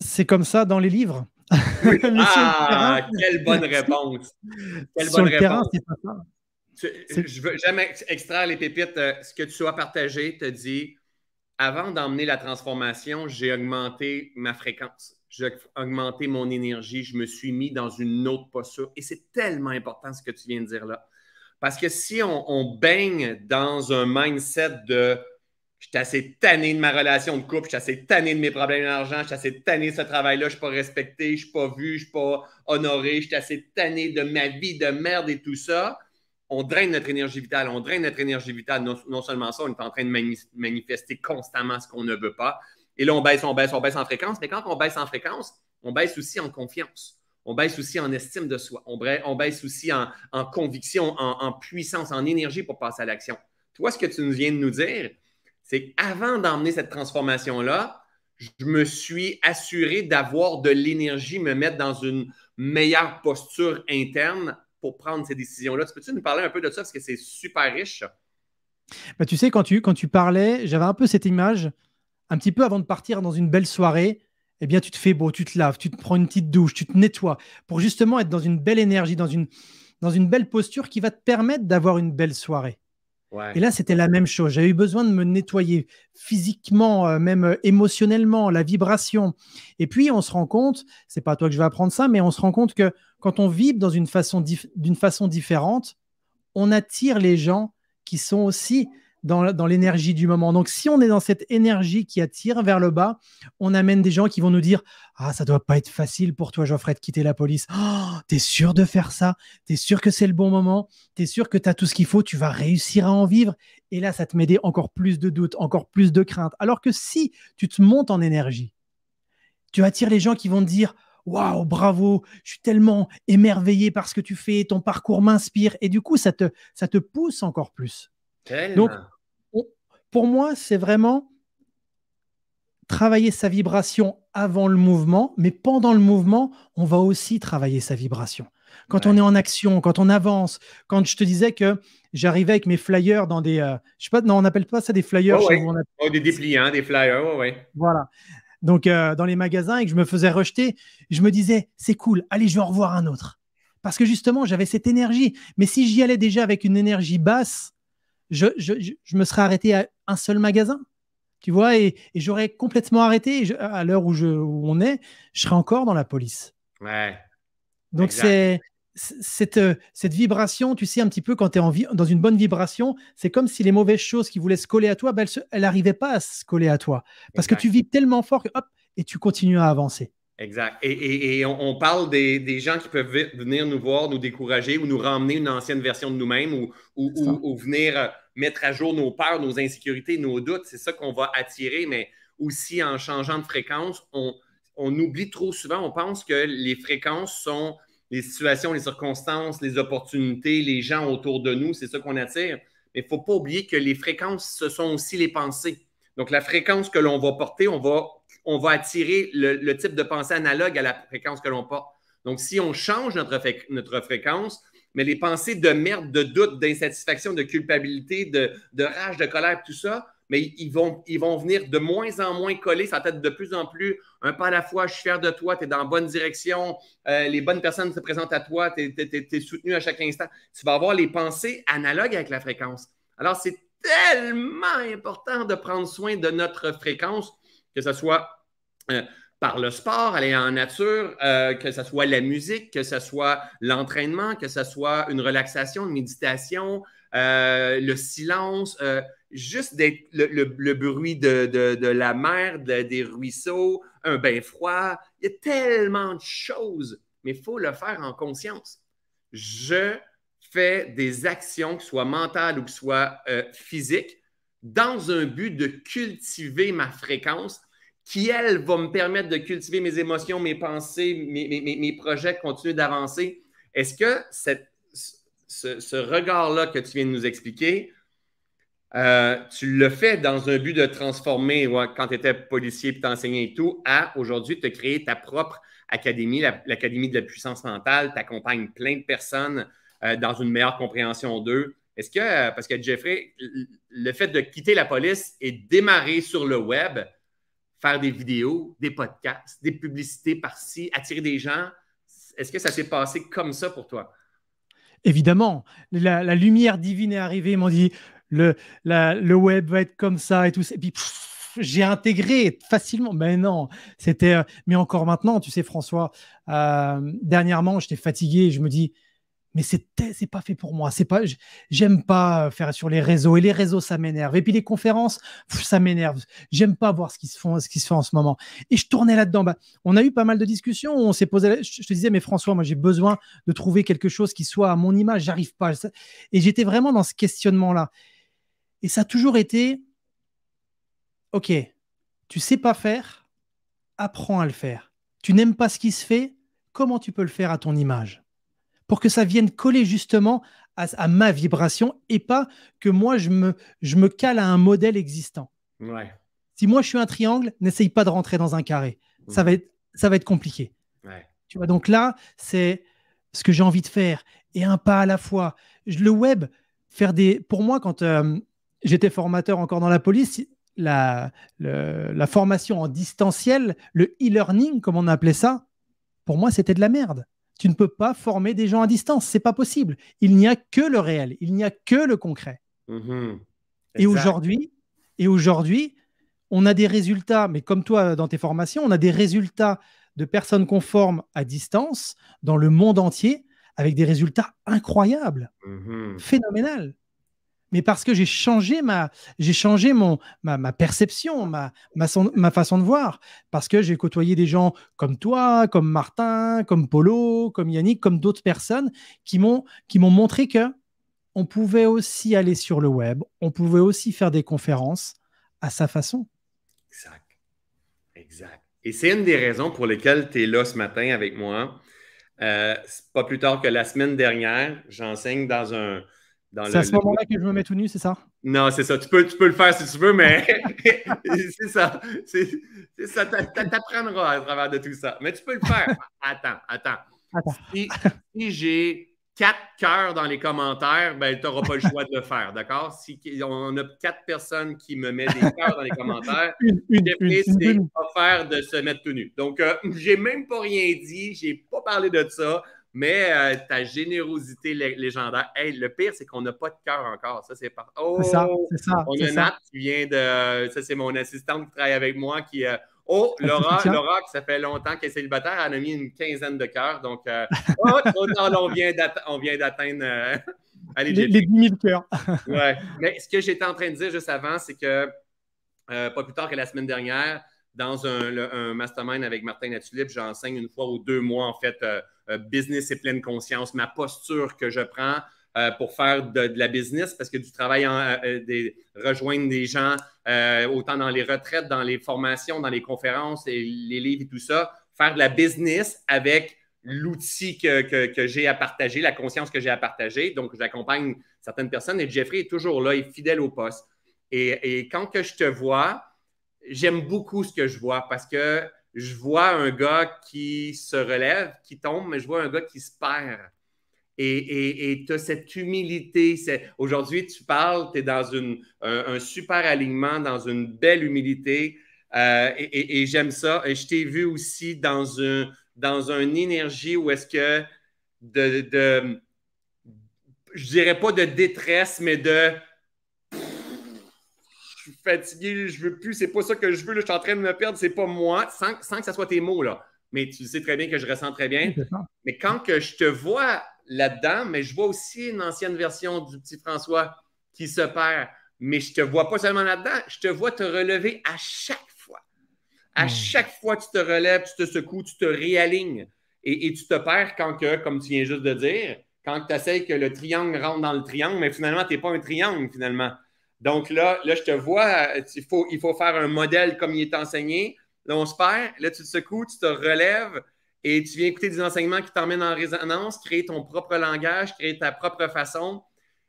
C'est comme ça dans les livres. ah, quelle bonne réponse. Quelle bonne le réponse. je veux jamais extraire les pépites. Euh, ce que tu as partagé te dit avant d'emmener la transformation, j'ai augmenté ma fréquence, j'ai augmenté mon énergie, je me suis mis dans une autre posture. Et c'est tellement important ce que tu viens de dire là. Parce que si on baigne dans un mindset de J'étais assez tanné de ma relation de couple, j'étais assez tanné de mes problèmes d'argent, j'étais assez tanné de ce travail-là, je ne suis pas respecté, je ne suis pas vu, je ne suis pas honoré, j'étais assez tanné de ma vie de merde et tout ça. On draine notre énergie vitale, on draine notre énergie vitale. Non, seulement ça, on est en train de manifester constamment ce qu'on ne veut pas. Et là, on baisse, on baisse, on baisse en fréquence. Mais quand on baisse en fréquence, on baisse aussi en confiance. On baisse aussi en estime de soi. On, baisse aussi en, conviction, en, en puissance, en énergie pour passer à l'action. Toi, ce que tu viens de nous dire, c'est qu'avant d'emmener cette transformation-là, je me suis assuré d'avoir de l'énergie, me mettre dans une meilleure posture interne pour prendre ces décisions-là. Tu peux-tu nous parler un peu de ça parce que c'est super riche? Bah, tu sais, quand tu, quand tu parlais, j'avais un peu cette image, un petit peu avant de partir dans une belle soirée, eh bien, tu te fais beau, tu te laves, tu te prends une petite douche, tu te nettoies pour justement être dans une belle énergie, dans une, dans une belle posture qui va te permettre d'avoir une belle soirée. Et là, c'était la même chose. J'avais eu besoin de me nettoyer physiquement, euh, même euh, émotionnellement, la vibration. Et puis, on se rend compte, c'est pas à toi que je vais apprendre ça, mais on se rend compte que quand on vibre dans une d'une façon différente, on attire les gens qui sont aussi dans, l'énergie du moment. Donc, si on est dans cette énergie qui attire vers le bas, on amène des gens qui vont nous dire Ah, ça doit pas être facile pour toi, Geoffrey, de quitter la police. Oh, t'es sûr de faire ça T'es sûr que c'est le bon moment T'es sûr que tu as tout ce qu'il faut Tu vas réussir à en vivre Et là, ça te met encore plus de doutes, encore plus de craintes. Alors que si tu te montes en énergie, tu attires les gens qui vont te dire Waouh, bravo, je suis tellement émerveillé par ce que tu fais, ton parcours m'inspire. Et du coup, ça te, ça te pousse encore plus. Donc, pour moi, c'est vraiment travailler sa vibration avant le mouvement, mais pendant le mouvement, on va aussi travailler sa vibration. Quand on est en action, quand on avance, quand je te disais que j'arrivais avec mes flyers dans des, euh, je sais pas, non, on n'appelle pas ça des flyers. Oh, des dépliants, hein, des flyers, ouais. Voilà. Donc euh, dans les magasins et que je me faisais rejeter, je me disais c'est cool, allez, je vais en revoir un autre. Parce que justement, j'avais cette énergie. Mais si j'y allais déjà avec une énergie basse, je, je, je me serais arrêté à un seul magasin. Tu vois, et, j'aurais complètement arrêté. à l'heure où, on est, je serais encore dans la police. Ouais. Donc, c'est euh, cette, vibration, tu sais, un petit peu quand tu es en dans une bonne vibration, c'est comme si les mauvaises choses qui voulaient se coller à toi, ben elles n'arrivaient pas à se coller à toi. Parce que tu vis tellement fort que hop, et tu continues à avancer. Exact. Et, on, parle des, gens qui peuvent venir nous voir, nous décourager ou nous ramener une ancienne version de nous-mêmes ou, ou, venir euh, mettre à jour nos peurs, nos insécurités, nos doutes. C'est ça qu'on va attirer, mais aussi en changeant de fréquence, on, oublie trop souvent, on pense que les fréquences sont les situations, les circonstances, les opportunités, les gens autour de nous, c'est ça qu'on attire. Mais il ne faut pas oublier que les fréquences, ce sont aussi les pensées. Donc, la fréquence que l'on va porter, on va, on va attirer le, le, type de pensée analogue à la fréquence que l'on porte. Donc, si on change notre, notre fréquence, mais les pensées de merde, de doute, d'insatisfaction, de culpabilité, de, rage, de colère, tout ça, mais ils vont, ils vont venir de moins en moins coller, ça tête de plus en plus un pas à la fois, je suis fier de toi, tu es dans la bonne direction, euh, les bonnes personnes se présentent à toi, tu es, soutenu à chaque instant. Tu vas avoir les pensées analogues avec la fréquence. Alors, c'est tellement important de prendre soin de notre fréquence, que ce soit euh, par le sport, aller en nature, euh, que ce soit la musique, que ce soit l'entraînement, que ce soit une relaxation, une méditation, euh, le silence, euh, juste le, bruit de, la mer, des ruisseaux, un bain froid. Il y a tellement de choses, mais il faut le faire en conscience. Je fais des actions, ce soit mentales ou que soit soit physiques, dans un but de cultiver ma fréquence qui, elle, va me permettre de cultiver mes émotions, mes pensées, mes, mes, mes projets, continuer d'avancer. Est-ce que ce, regard-là que tu viens de nous expliquer, euh, tu le fais dans un but de transformer, quand tu étais policier et t'enseignais et tout, à aujourd'hui te créer ta propre académie, l'académie de la puissance mentale, accompagnes plein de personnes euh, dans une meilleure compréhension d'eux. Est-ce que, euh, parce que Jeffrey, le fait de quitter la police et démarrer sur le web, faire des vidéos, des podcasts, des publicités par-ci, attirer des gens. Est-ce que ça s'est passé comme ça pour toi? Évidemment, la, lumière divine est arrivée. Ils m'ont dit le, le web va être comme ça et tout. Et puis, j'ai intégré facilement. Mais non, c'était. Euh, mais encore maintenant, tu sais, François, euh, dernièrement, j'étais fatigué. Je me dis, mais c'est c'est pas fait pour moi. C'est pas, j'aime pas faire sur les réseaux et les réseaux ça m'énerve. Et puis les conférences, ça m'énerve. J'aime pas voir ce qui se font, ce qui se fait en ce moment. Et je tournais là-dedans. Bah, on a eu pas mal de discussions. On s'est posé. Je te disais, mais François, moi j'ai besoin de trouver quelque chose qui soit à mon image. J'arrive pas. Et j'étais vraiment dans ce questionnement-là. Et ça a toujours été, ok, tu sais pas faire, apprends à le faire. Tu n'aimes pas ce qui se fait, comment tu peux le faire à ton image pour que ça vienne coller justement à, ma vibration et pas que moi je me, je me cale à un modèle existant. Si moi je suis un triangle, n'essaye pas de rentrer dans un carré. Ça, mhm. va être, ça va être compliqué. Tu vois, donc là, c'est ce que j'ai envie de faire et un pas à la fois. Le web, faire des. Pour moi, quand euh, j'étais formateur encore dans la police, la, la formation en distanciel, le e-learning, comme on appelait ça, pour moi, c'était de la merde tu ne peux pas former des gens à distance. C'est pas possible. Il n'y a que le réel, il n'y a que le concret. Mm-hmm. et aujourd'hui, et aujourd'hui, on a des résultats, mais comme toi dans tes formations, on a des résultats de personnes qu'on forme à distance dans le monde entier avec des résultats incroyables, phénoménales. Mm-hmm. phénoménal mais parce que j'ai changé ma, j'ai changé mon, ma, perception, ma, ma, façon de voir, parce que j'ai côtoyé des gens comme toi, comme Martin, comme Polo, comme Yannick, comme d'autres personnes qui m'ont, qui m'ont montré que on pouvait aussi aller sur le web, on pouvait aussi faire des conférences à sa façon. Exact, exact. Et c'est une des raisons pour lesquelles tu es là ce matin avec moi. Euh, pas plus tard que la semaine dernière, j'enseigne dans un c'est à ce moment-là que je me mets tout nu, c'est ça? Non, c'est ça. Tu peux, tu peux le faire si tu veux, mais c'est ça. C'est, ça. T'apprendras à travers de tout ça. Mais tu peux le faire. Attends, attends. Si, j'ai quatre cœurs dans les commentaires, ben, tu n'auras pas le choix de le faire, d'accord? Si on a quatre personnes qui me mettent des cœurs dans les commentaires, une, une, c'est offert de se mettre tout nu. Donc, je euh, j'ai même pas rien dit, j'ai pas parlé de ça. Mais euh, ta générosité légendaire. le pire, c'est qu'on n'a pas de cœur encore. Ça, c'est par... oh, ça, ça. On a Nat qui vient de. Ça, c'est mon assistante qui travaille avec moi qui. Euh, oh, Laura, Laura, qui ça fait longtemps qu'elle est célibataire, elle a mis une quinzaine de cœurs. Donc, euh, oh, oh, on vient d'atteindre. les, les 10 cœurs. ouais. Mais ce que j'étais en train de dire juste avant, c'est que pas plus tard que la semaine dernière, dans un, mastermind avec Martin Natulip, j'enseigne une fois ou deux mois, en fait, euh, euh, business et pleine conscience, ma posture que je prends euh, pour faire de, la business, parce que du travail, rejoindre des gens, autant dans les retraites, dans les formations, dans les conférences et les livres et tout ça, faire de la business avec l'outil que, j'ai à partager, la conscience que j'ai à partager. Donc, j'accompagne certaines personnes et Jeffrey est toujours là, il est fidèle au poste. Et, et quand que je te vois, j'aime beaucoup ce que je vois parce que je vois un gars qui se relève, qui tombe, mais je vois un gars qui se perd. Et tu as cette humilité. Aujourd'hui, tu parles, tu es dans un, super alignement, dans une belle humilité. Euh, et, j'aime ça. Et je t'ai vu aussi dans, dans une énergie où est-ce que de, de, je dirais pas de détresse, mais de fatigué, je veux plus, c'est pas ça que je veux, je suis en train de me perdre, c'est pas moi, sans, que ce soit tes mots, là. Mais tu sais très bien que je ressens très bien. Mais quand que je te vois là-dedans, mais je vois aussi une ancienne version du petit François qui se perd. Mais je te vois pas seulement là-dedans, je te vois te relever à chaque fois. À hmm. chaque fois, tu te relèves, tu te secoues, tu te réalignes. Et, tu te perds quand que, comme tu viens juste de dire, quand tu essaies que le triangle rentre dans le triangle, mais finalement, tu n'es pas un triangle, finalement. Donc là, là, je te vois, euh, il faut, il faut faire un modèle comme il est enseigné. Là, on se perd. Là, tu te secoues, tu te relèves et tu viens écouter des enseignements qui t'emmènent en résonance, créer ton propre langage, créer ta propre façon.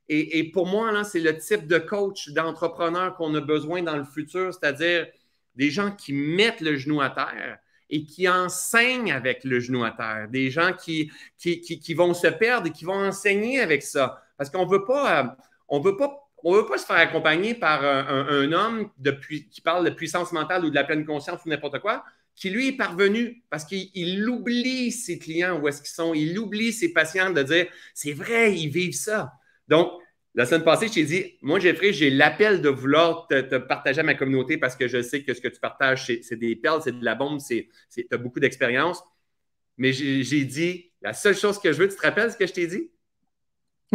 Et, pour moi, là, c'est le type de coach, d'entrepreneur qu'on a besoin dans le futur, c'est-à-dire des gens qui mettent le genou à terre et qui enseignent avec le genou à terre, des gens qui, qui, qui vont se perdre et qui vont enseigner avec ça. Parce qu'on ne veut pas euh, on ne veut pas se faire accompagner par un, homme qui parle de puissance mentale ou de la pleine conscience ou n'importe quoi, qui lui est parvenu parce qu'il oublie ses clients où est-ce qu'ils sont, il oublie ses patients de dire c'est vrai, ils vivent ça. Donc, la semaine passée, je t'ai dit, moi, Jeffrey, j'ai l'appel de vouloir te, te, partager à ma communauté parce que je sais que ce que tu partages, c'est des perles, c'est de la bombe, tu as beaucoup d'expérience. Mais j'ai dit, la seule chose que je veux, tu te rappelles ce que je t'ai dit?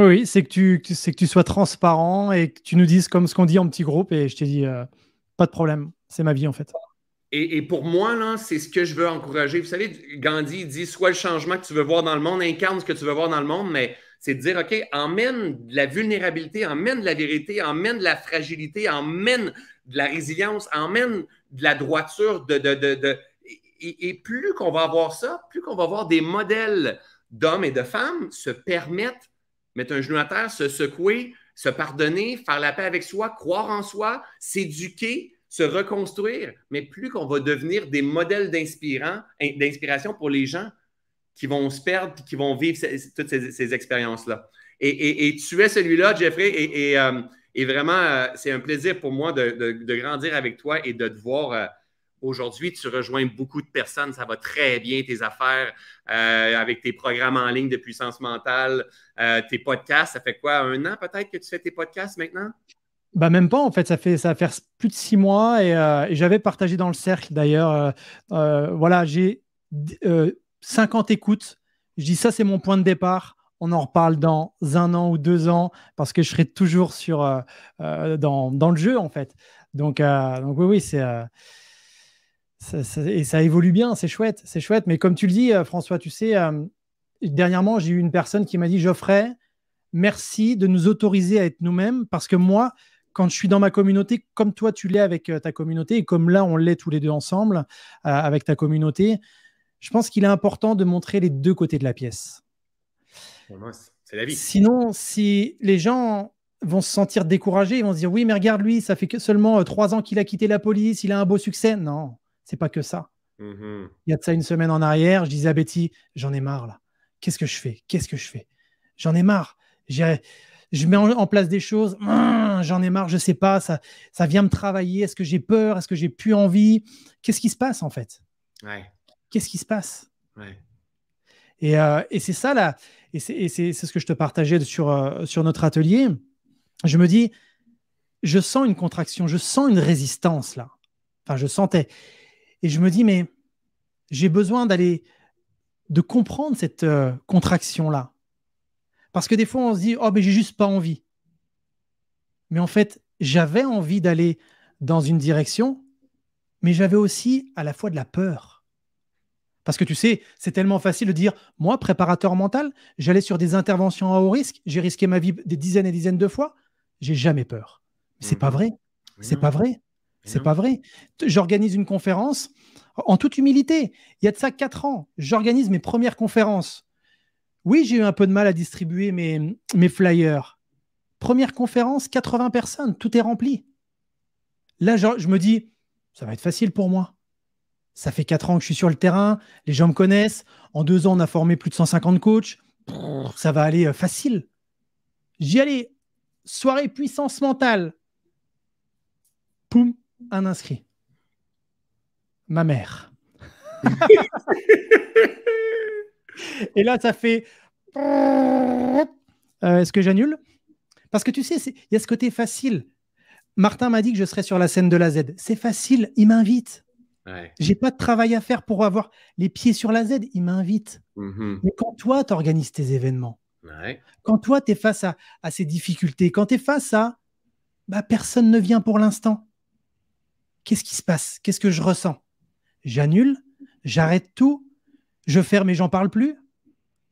Oui, c'est que tu c'est que tu sois transparent et que tu nous dises comme ce qu'on dit en petit groupe et je t'ai dit euh, pas de problème, c'est ma vie en fait. Et, pour moi là, c'est ce que je veux encourager. Vous savez, Gandhi dit soit le changement que tu veux voir dans le monde incarne ce que tu veux voir dans le monde, mais c'est de dire ok, emmène de la vulnérabilité, emmène de la vérité, emmène de la fragilité, emmène de la résilience, emmène de la droiture, de, et plus qu'on va avoir ça, plus qu'on va avoir des modèles d'hommes et de femmes se permettent mettre un genou à terre, se secouer, se pardonner, faire la paix avec soi, croire en soi, s'éduquer, se reconstruire. Mais plus qu'on va devenir des modèles d'inspiration pour les gens qui vont se perdre et qui vont vivre toutes ces, expériences-là. Et, tu es celui-là, Jeffrey, et, et euh, vraiment, euh, c'est un plaisir pour moi de, de, grandir avec toi et de te voir euh, Aujourd'hui, tu rejoins beaucoup de personnes, ça va très bien tes affaires euh, avec tes programmes en ligne de puissance mentale, euh, tes podcasts. Ça fait quoi, un an peut-être que tu fais tes podcasts maintenant? Bah même pas en fait, ça fait ça va faire plus de six mois et, euh, j'avais partagé dans le cercle d'ailleurs. voilà, j'ai 50 écoutes. Je dis ça, c'est mon point de départ on en reparle dans un an ou deux ans parce que je serai toujours sur, dans, le jeu en fait. Donc, donc oui, oui, c'est, ça, et ça évolue bien, c'est chouette, c'est chouette. Mais comme tu le dis, euh, François, tu sais, euh, dernièrement, j'ai eu une personne qui m'a dit Geoffrey, merci de nous autoriser à être nous-mêmes parce que moi, quand je suis dans ma communauté, comme toi tu l'es avec euh, ta communauté et comme là on l'est tous les deux ensemble avec ta communauté, je pense qu'il est important de montrer les deux côtés de la pièce. Oh c'est la vie. Sinon, si les gens vont se sentir découragés, ils vont se dire oui, mais regarde lui, ça fait que seulement trois ans qu'il a quitté la police, il a un beau succès. Non, c'est pas que ça. Mhm. Il y a de ça une semaine en arrière, je disais à Betty, j'en ai marre là. Qu'est-ce que je fais Qu'est-ce que je fais J'en ai marre. J'ai je mets en, place des choses, mmh, j'en ai marre, je sais pas, ça, ça vient me travailler, est-ce que j'ai peur, est-ce que j'ai plus envie Qu'est-ce qui se passe en fait Qu'est-ce qui se passe Et, euh, et c'est ça là, et c'est ce que je te partageais sur, euh, sur notre atelier. Je me dis, je sens une contraction, je sens une résistance là. Enfin, je sentais. Et je me dis, mais j'ai besoin d'aller, de comprendre cette euh, contraction-là. Parce que des fois, on se dit, oh, mais j'ai juste pas envie. Mais en fait, j'avais envie d'aller dans une direction, mais j'avais aussi à la fois de la peur. Parce que tu sais, c'est tellement facile de dire, moi, préparateur mental, j'allais sur des interventions à haut risque, j'ai risqué ma vie des dizaines et dizaines de fois, j'ai jamais peur. Mais c'est mm-hmm. pas vrai. C'est pas vrai. C'est pas vrai. J'organise une conférence en toute humilité. Il y a de ça quatre ans, j'organise mes premières conférences. Oui, j'ai eu un peu de mal à distribuer mes, flyers. Première conférence, 80 personnes, tout est rempli. Là, je, je me dis, ça va être facile pour moi. Ça fait quatre ans que je suis sur le terrain, les gens me connaissent. En deux ans, on a formé plus de 150 coachs. Ça va aller euh, facile. J'y allais. Soirée puissance mentale. Poum, un inscrit. Ma mère. Et là, ça fait. Euh, est-ce que j'annule Parce que tu sais, il y a ce côté facile. Martin m'a dit que je serais sur la scène de la Z. C'est facile, il m'invite. J'ai pas de travail à faire pour avoir les pieds sur la Z, il m'invite. Mm-hmm. Mais quand toi, tu organises tes événements, quand toi, tu es face à, ces difficultés, quand tu es face à bah, personne ne vient pour l'instant, Qu'est-ce qui se passe Qu'est-ce que je ressens J'annule J'arrête tout Je ferme et j'en parle plus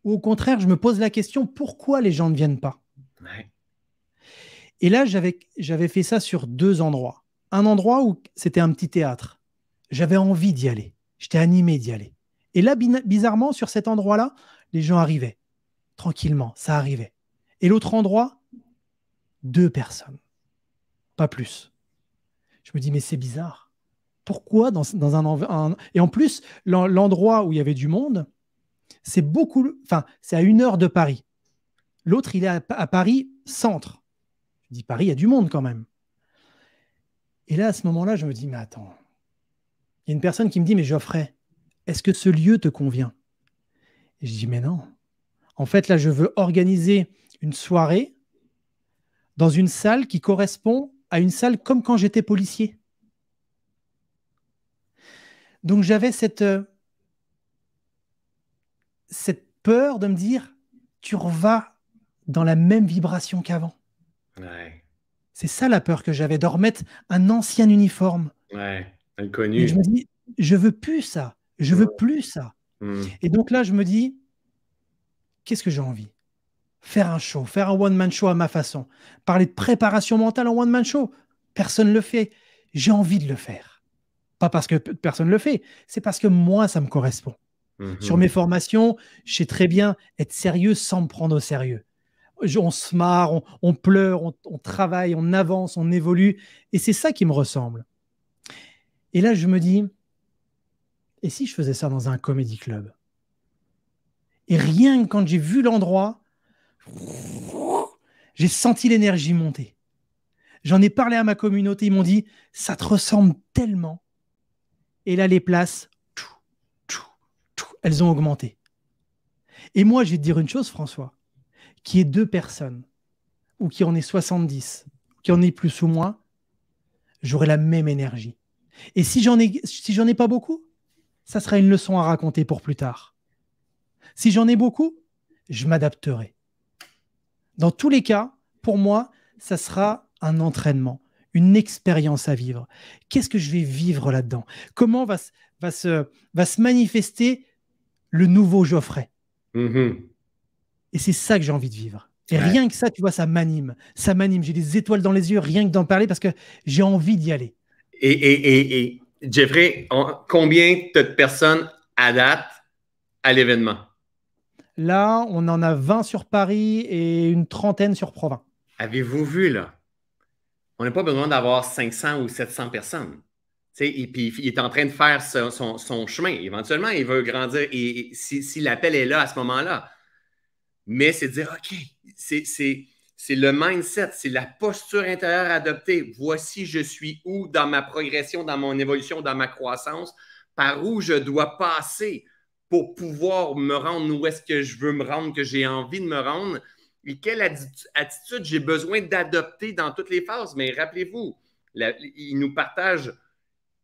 Ou au contraire, je me pose la question pourquoi les gens ne viennent pas Et là, j'avais fait ça sur deux endroits. Un endroit où c'était un petit théâtre. J'avais envie d'y aller. J'étais animé d'y aller. Et là, bizarrement, sur cet endroit-là, les gens arrivaient. Tranquillement, ça arrivait. Et l'autre endroit, deux personnes. Pas plus. Je me dis, mais c'est bizarre. Pourquoi dans, un, Et en plus, l'endroit où il y avait du monde, c'est beaucoup. Enfin, c'est à une heure de Paris. L'autre, il est à, Paris centre. Je dis, Paris, il y a du monde quand même. Et là, à ce moment-là, je me dis, mais attends. Il y a une personne qui me dit, mais Geoffrey, est-ce que ce lieu te convient je dis, mais non. En fait, là, je veux organiser une soirée dans une salle qui correspond à une salle comme quand j'étais policier. Donc j'avais cette, euh, cette peur de me dire, tu revas dans la même vibration qu'avant. C'est ça la peur que j'avais, de remettre un ancien uniforme. inconnu. je me dis, je veux plus ça, je veux plus ça. Hmm. Et donc là, je me dis, qu'est-ce que j'ai envie faire un show, faire un one-man show à ma façon, parler de préparation mentale en one-man show. Personne ne le fait. J'ai envie de le faire. Pas parce que personne ne le fait, c'est parce que moi, ça me correspond. Mhm. Sur mes formations, je sais très bien être sérieux sans me prendre au sérieux. On se marre, on, pleure, on, on travaille, on avance, on évolue. Et c'est ça qui me ressemble. Et là, je me dis, et si je faisais ça dans un comédie club Et rien que quand j'ai vu l'endroit, j'ai senti l'énergie monter. J'en ai parlé à ma communauté, ils m'ont dit, ça te ressemble tellement. Et là, les places, elles ont augmenté. Et moi, je vais te dire une chose, François, qui est deux personnes, ou qui en est 70, qui en est plus ou moins, j'aurai la même énergie. Et si j'en ai, si j'en ai pas beaucoup, ça sera une leçon à raconter pour plus tard. Si j'en ai beaucoup, je m'adapterai. Dans tous les cas, pour moi, ça sera un entraînement, une expérience à vivre. Qu'est-ce que je vais vivre là-dedans Comment va, va, se, va se manifester le nouveau Geoffrey mm-hmm. Et c'est ça que j'ai envie de vivre. Et rien que ça, tu vois, ça m'anime. Ça m'anime. J'ai des étoiles dans les yeux, rien que d'en parler parce que j'ai envie d'y aller. Et, et, et, combien de personnes à à l'événement? Là, on en a 20 sur Paris et une trentaine sur Provins. Avez-vous vu, là? On n'a pas besoin d'avoir 500 ou 700 personnes. et puis, il est en train de faire son, chemin. Éventuellement, il veut grandir. Et, si, l'appel est là à ce moment-là. Mais c'est dire, OK, c'est le mindset, c'est la posture intérieure adoptée. Voici, je suis où dans ma progression, dans mon évolution, dans ma croissance, par où je dois passer pour pouvoir me rendre où est-ce que je veux me rendre, que j'ai envie de me rendre, et quelle attitude j'ai besoin d'adopter dans toutes les phases. Mais rappelez-vous, il nous partage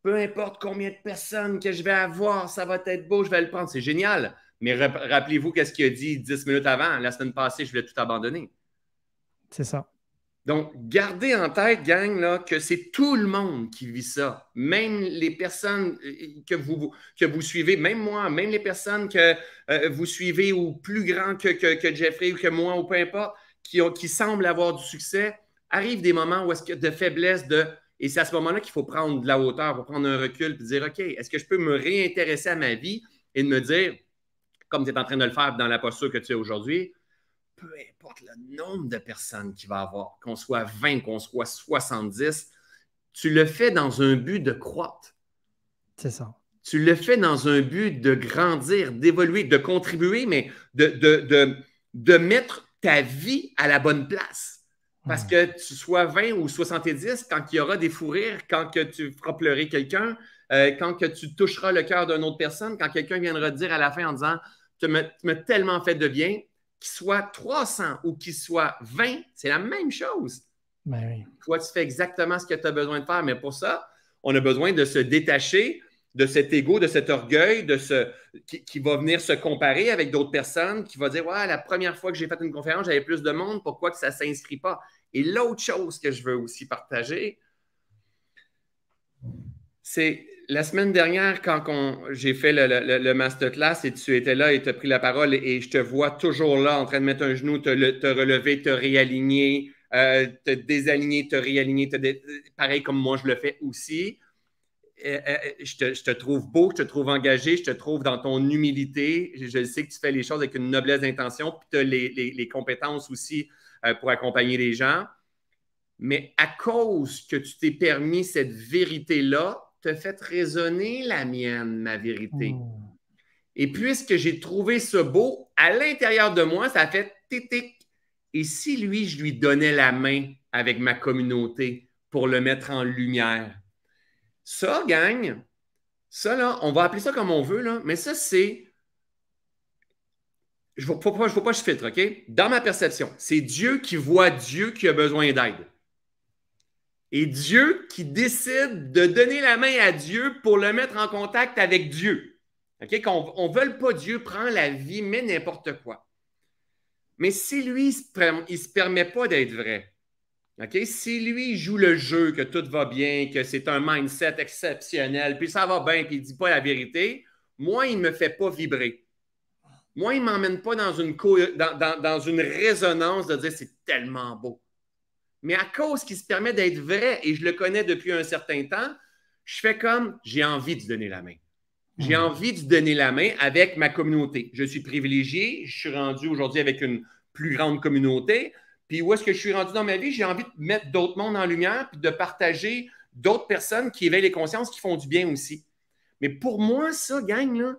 peu importe combien de personnes que je vais avoir, ça va être beau, je vais le prendre, c'est génial. Mais rappelez-vous qu'est-ce qu'il a dit dix minutes avant, la semaine passée, je voulais tout abandonner. C'est ça. Donc, gardez en tête, gang, là, que c'est tout le monde qui vit ça. Même les personnes euh, que vous, que vous suivez, même moi, même les personnes que euh, vous suivez ou plus grands que, Jeffrey ou que moi ou peu importe, qui, ont, qui semblent avoir du succès, arrivent des moments où est-ce que de faiblesse, de. Et c'est à ce moment-là qu'il faut prendre de la hauteur, prendre un recul et dire OK, est-ce que je peux me réintéresser à ma vie et de me dire, comme tu es en train de le faire dans la posture que tu es aujourd'hui, peu importe le nombre de personnes qu'il va avoir, qu'on soit 20, qu'on soit 70, tu le fais dans un but de croître. C'est ça. Tu le fais dans un but de grandir, d'évoluer, de contribuer, mais de, de, mettre ta vie à la bonne place. Parce que tu sois 20 ou 70, quand il y aura des fous rires, quand que tu feras pleurer quelqu'un, euh, quand que tu toucheras le cœur d'une autre personne, quand quelqu'un viendra te dire à la fin en disant Tu m'as tellement fait de bien, qu'il soit 300 ou qu'il soit 20, c'est la même chose. Ben Toi, tu fais exactement ce que tu as besoin de faire, mais pour ça, on a besoin de se détacher de cet ego, de cet orgueil, de ce qui, qui va venir se comparer avec d'autres personnes, qui va dire ouais la première fois que j'ai fait une conférence j'avais plus de monde, pourquoi que ça s'inscrit pas Et l'autre chose que je veux aussi partager, c'est la semaine dernière, quand j'ai fait le, masterclass et tu étais là et tu as pris la parole et je te vois toujours là en train de mettre un genou, te, relever, te réaligner, euh, te désaligner, te réaligner, pareil comme moi je le fais aussi. Euh, euh, je, te, trouve beau, je te trouve engagé, je te trouve dans ton humilité. Je, sais que tu fais les choses avec une noblesse d'intention, puis tu as les, compétences aussi pour accompagner les gens. Mais à cause que tu t'es permis cette vérité-là, te fait résonner la mienne, ma vérité. Hmm. Et puisque j'ai trouvé ce beau, à l'intérieur de moi, ça a fait tic ». Et si lui, je lui donnais la main avec ma communauté pour le mettre en lumière? Ça, gagne. ça, là, on va appeler ça comme on veut, là, mais ça, c'est. Je ne veux pas que je filtre, OK? Dans ma perception, c'est Dieu qui voit Dieu qui a besoin d'aide. Et Dieu qui décide de donner la main à Dieu pour le mettre en contact avec Dieu. On Qu'on ne veut pas Dieu prend la vie, mais n'importe quoi. Mais si lui, il ne se permet pas d'être vrai, ok, Si lui joue le jeu, que tout va bien, que c'est un mindset exceptionnel, puis ça va bien, puis il ne dit pas la vérité, moi, il ne me fait pas vibrer. Moi, il ne m'emmène pas dans une, dans, dans une résonance de dire c'est tellement beau mais à cause qui se permet d'être vrai et je le connais depuis un certain temps, je fais comme j'ai envie de donner la main. J'ai hmm. envie de donner la main avec ma communauté. Je suis privilégié, je suis rendu aujourd'hui avec une plus grande communauté. Puis où est-ce que je suis rendu dans ma vie? J'ai envie de mettre d'autres mondes en lumière puis de partager d'autres personnes qui éveillent les consciences, qui font du bien aussi. Mais pour moi, ça, gang, là,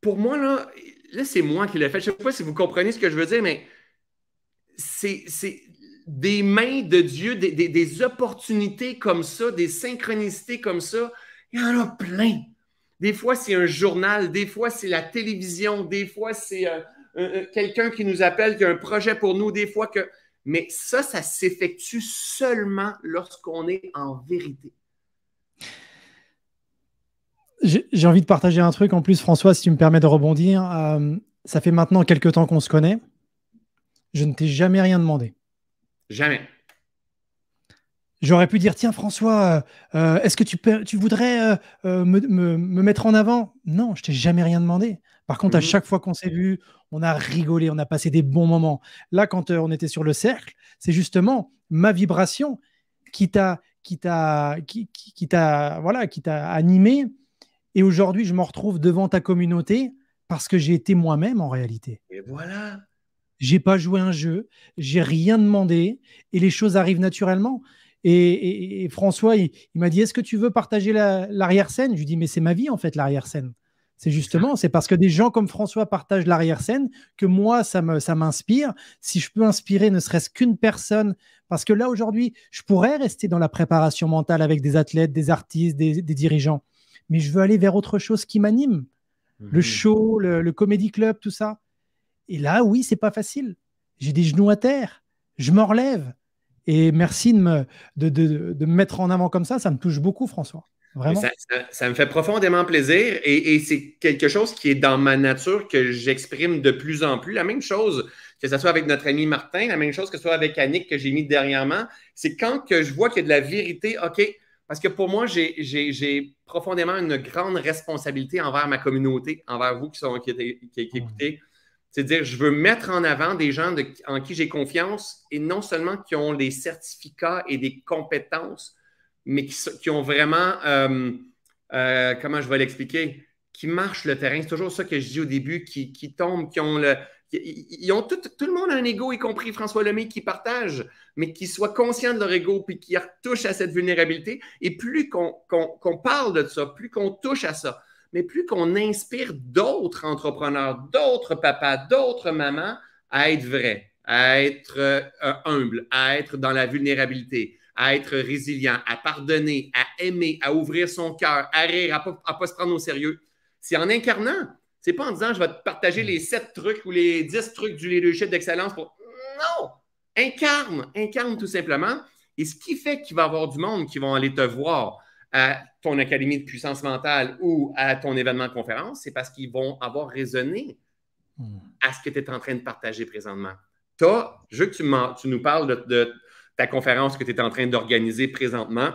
pour moi, là, là c'est moi qui l'ai fait. Je ne sais pas si vous comprenez ce que je veux dire, mais c'est des mains de Dieu, des, opportunités comme ça, des synchronicités comme ça, il y en a plein. Des fois, c'est un journal, des fois, c'est la télévision, des fois, c'est quelqu'un qui nous appelle, qui a un projet pour nous, des fois que... Mais ça, ça s'effectue seulement lorsqu'on est en vérité. J'ai envie de partager un truc en plus, François, si tu me permets de rebondir. Euh, ça fait maintenant quelques temps qu'on se connaît. Je ne t'ai jamais rien demandé. Jamais. J'aurais pu dire, tiens François, euh, euh, est-ce que tu, tu voudrais euh, me, mettre en avant Non, je t'ai jamais rien demandé. Par contre, à mhm. chaque fois qu'on s'est vu, on a rigolé, on a passé des bons moments. Là, quand on était sur le cercle, c'est justement ma vibration qui t'a qui t'a qui, voilà qui t'a animé. Et aujourd'hui, je me retrouve devant ta communauté parce que j'ai été moi-même en réalité. Et voilà j'ai pas joué un jeu, j'ai rien demandé et les choses arrivent naturellement. Et, François, il, m'a dit Est-ce que tu veux partager l'arrière-scène Je lui dis Mais c'est ma vie en fait, l'arrière-scène. C'est justement, c'est parce que des gens comme François partagent l'arrière-scène que moi, ça m'inspire. Ça si je peux inspirer ne serait-ce qu'une personne, parce que là, aujourd'hui, je pourrais rester dans la préparation mentale avec des athlètes, des artistes, des, dirigeants, mais je veux aller vers autre chose qui m'anime. Le mhm. show, le, le comédie club, tout ça. Et là, oui, c'est pas facile. J'ai des genoux à terre, je m'en relève. Et merci de me, de, mettre en avant comme ça, ça me touche beaucoup, François. Ça, ça, me fait profondément plaisir et, c'est quelque chose qui est dans ma nature que j'exprime de plus en plus. La même chose que ce soit avec notre ami Martin, la même chose que ce soit avec Annick que j'ai mis dernièrement, c'est quand que je vois qu'il y a de la vérité, OK, parce que pour moi, j'ai profondément une grande responsabilité envers ma communauté, envers vous qui, sont, qui écoutez, c'est-à-dire, je veux mettre en avant des gens en qui j'ai confiance et non seulement qui ont des certificats et des compétences, mais qui, ont vraiment, euh, euh, comment je vais l'expliquer, qui marchent le terrain. C'est toujours ça que je dis au début, qui, tombent, qui ont le. ils ont tout, le monde a un ego, y compris François Lemay, qui partage, mais qui soit conscient de leur ego puis qui retouche à cette vulnérabilité. Et plus qu'on parle de ça, plus qu'on touche à ça, mais plus qu'on inspire d'autres entrepreneurs, d'autres papas, d'autres mamans à être vrai, à être euh, humble, à être dans la vulnérabilité, à être résilient, à pardonner, à aimer, à ouvrir son cœur, à rire, à ne pas, se prendre au sérieux. C'est en incarnant. C'est pas en disant je vais te partager les sept trucs ou les dix trucs du leadership d'excellence pour. Non! Incarne, incarne tout simplement. Et ce qui fait qu'il va y avoir du monde qui vont aller te voir, à, euh, ton académie de puissance mentale ou à ton événement de conférence, c'est parce qu'ils vont avoir raisonné hmm. à ce que tu es en train de partager présentement. Toi, je veux que tu, nous parles de, ta conférence que tu es en train d'organiser présentement.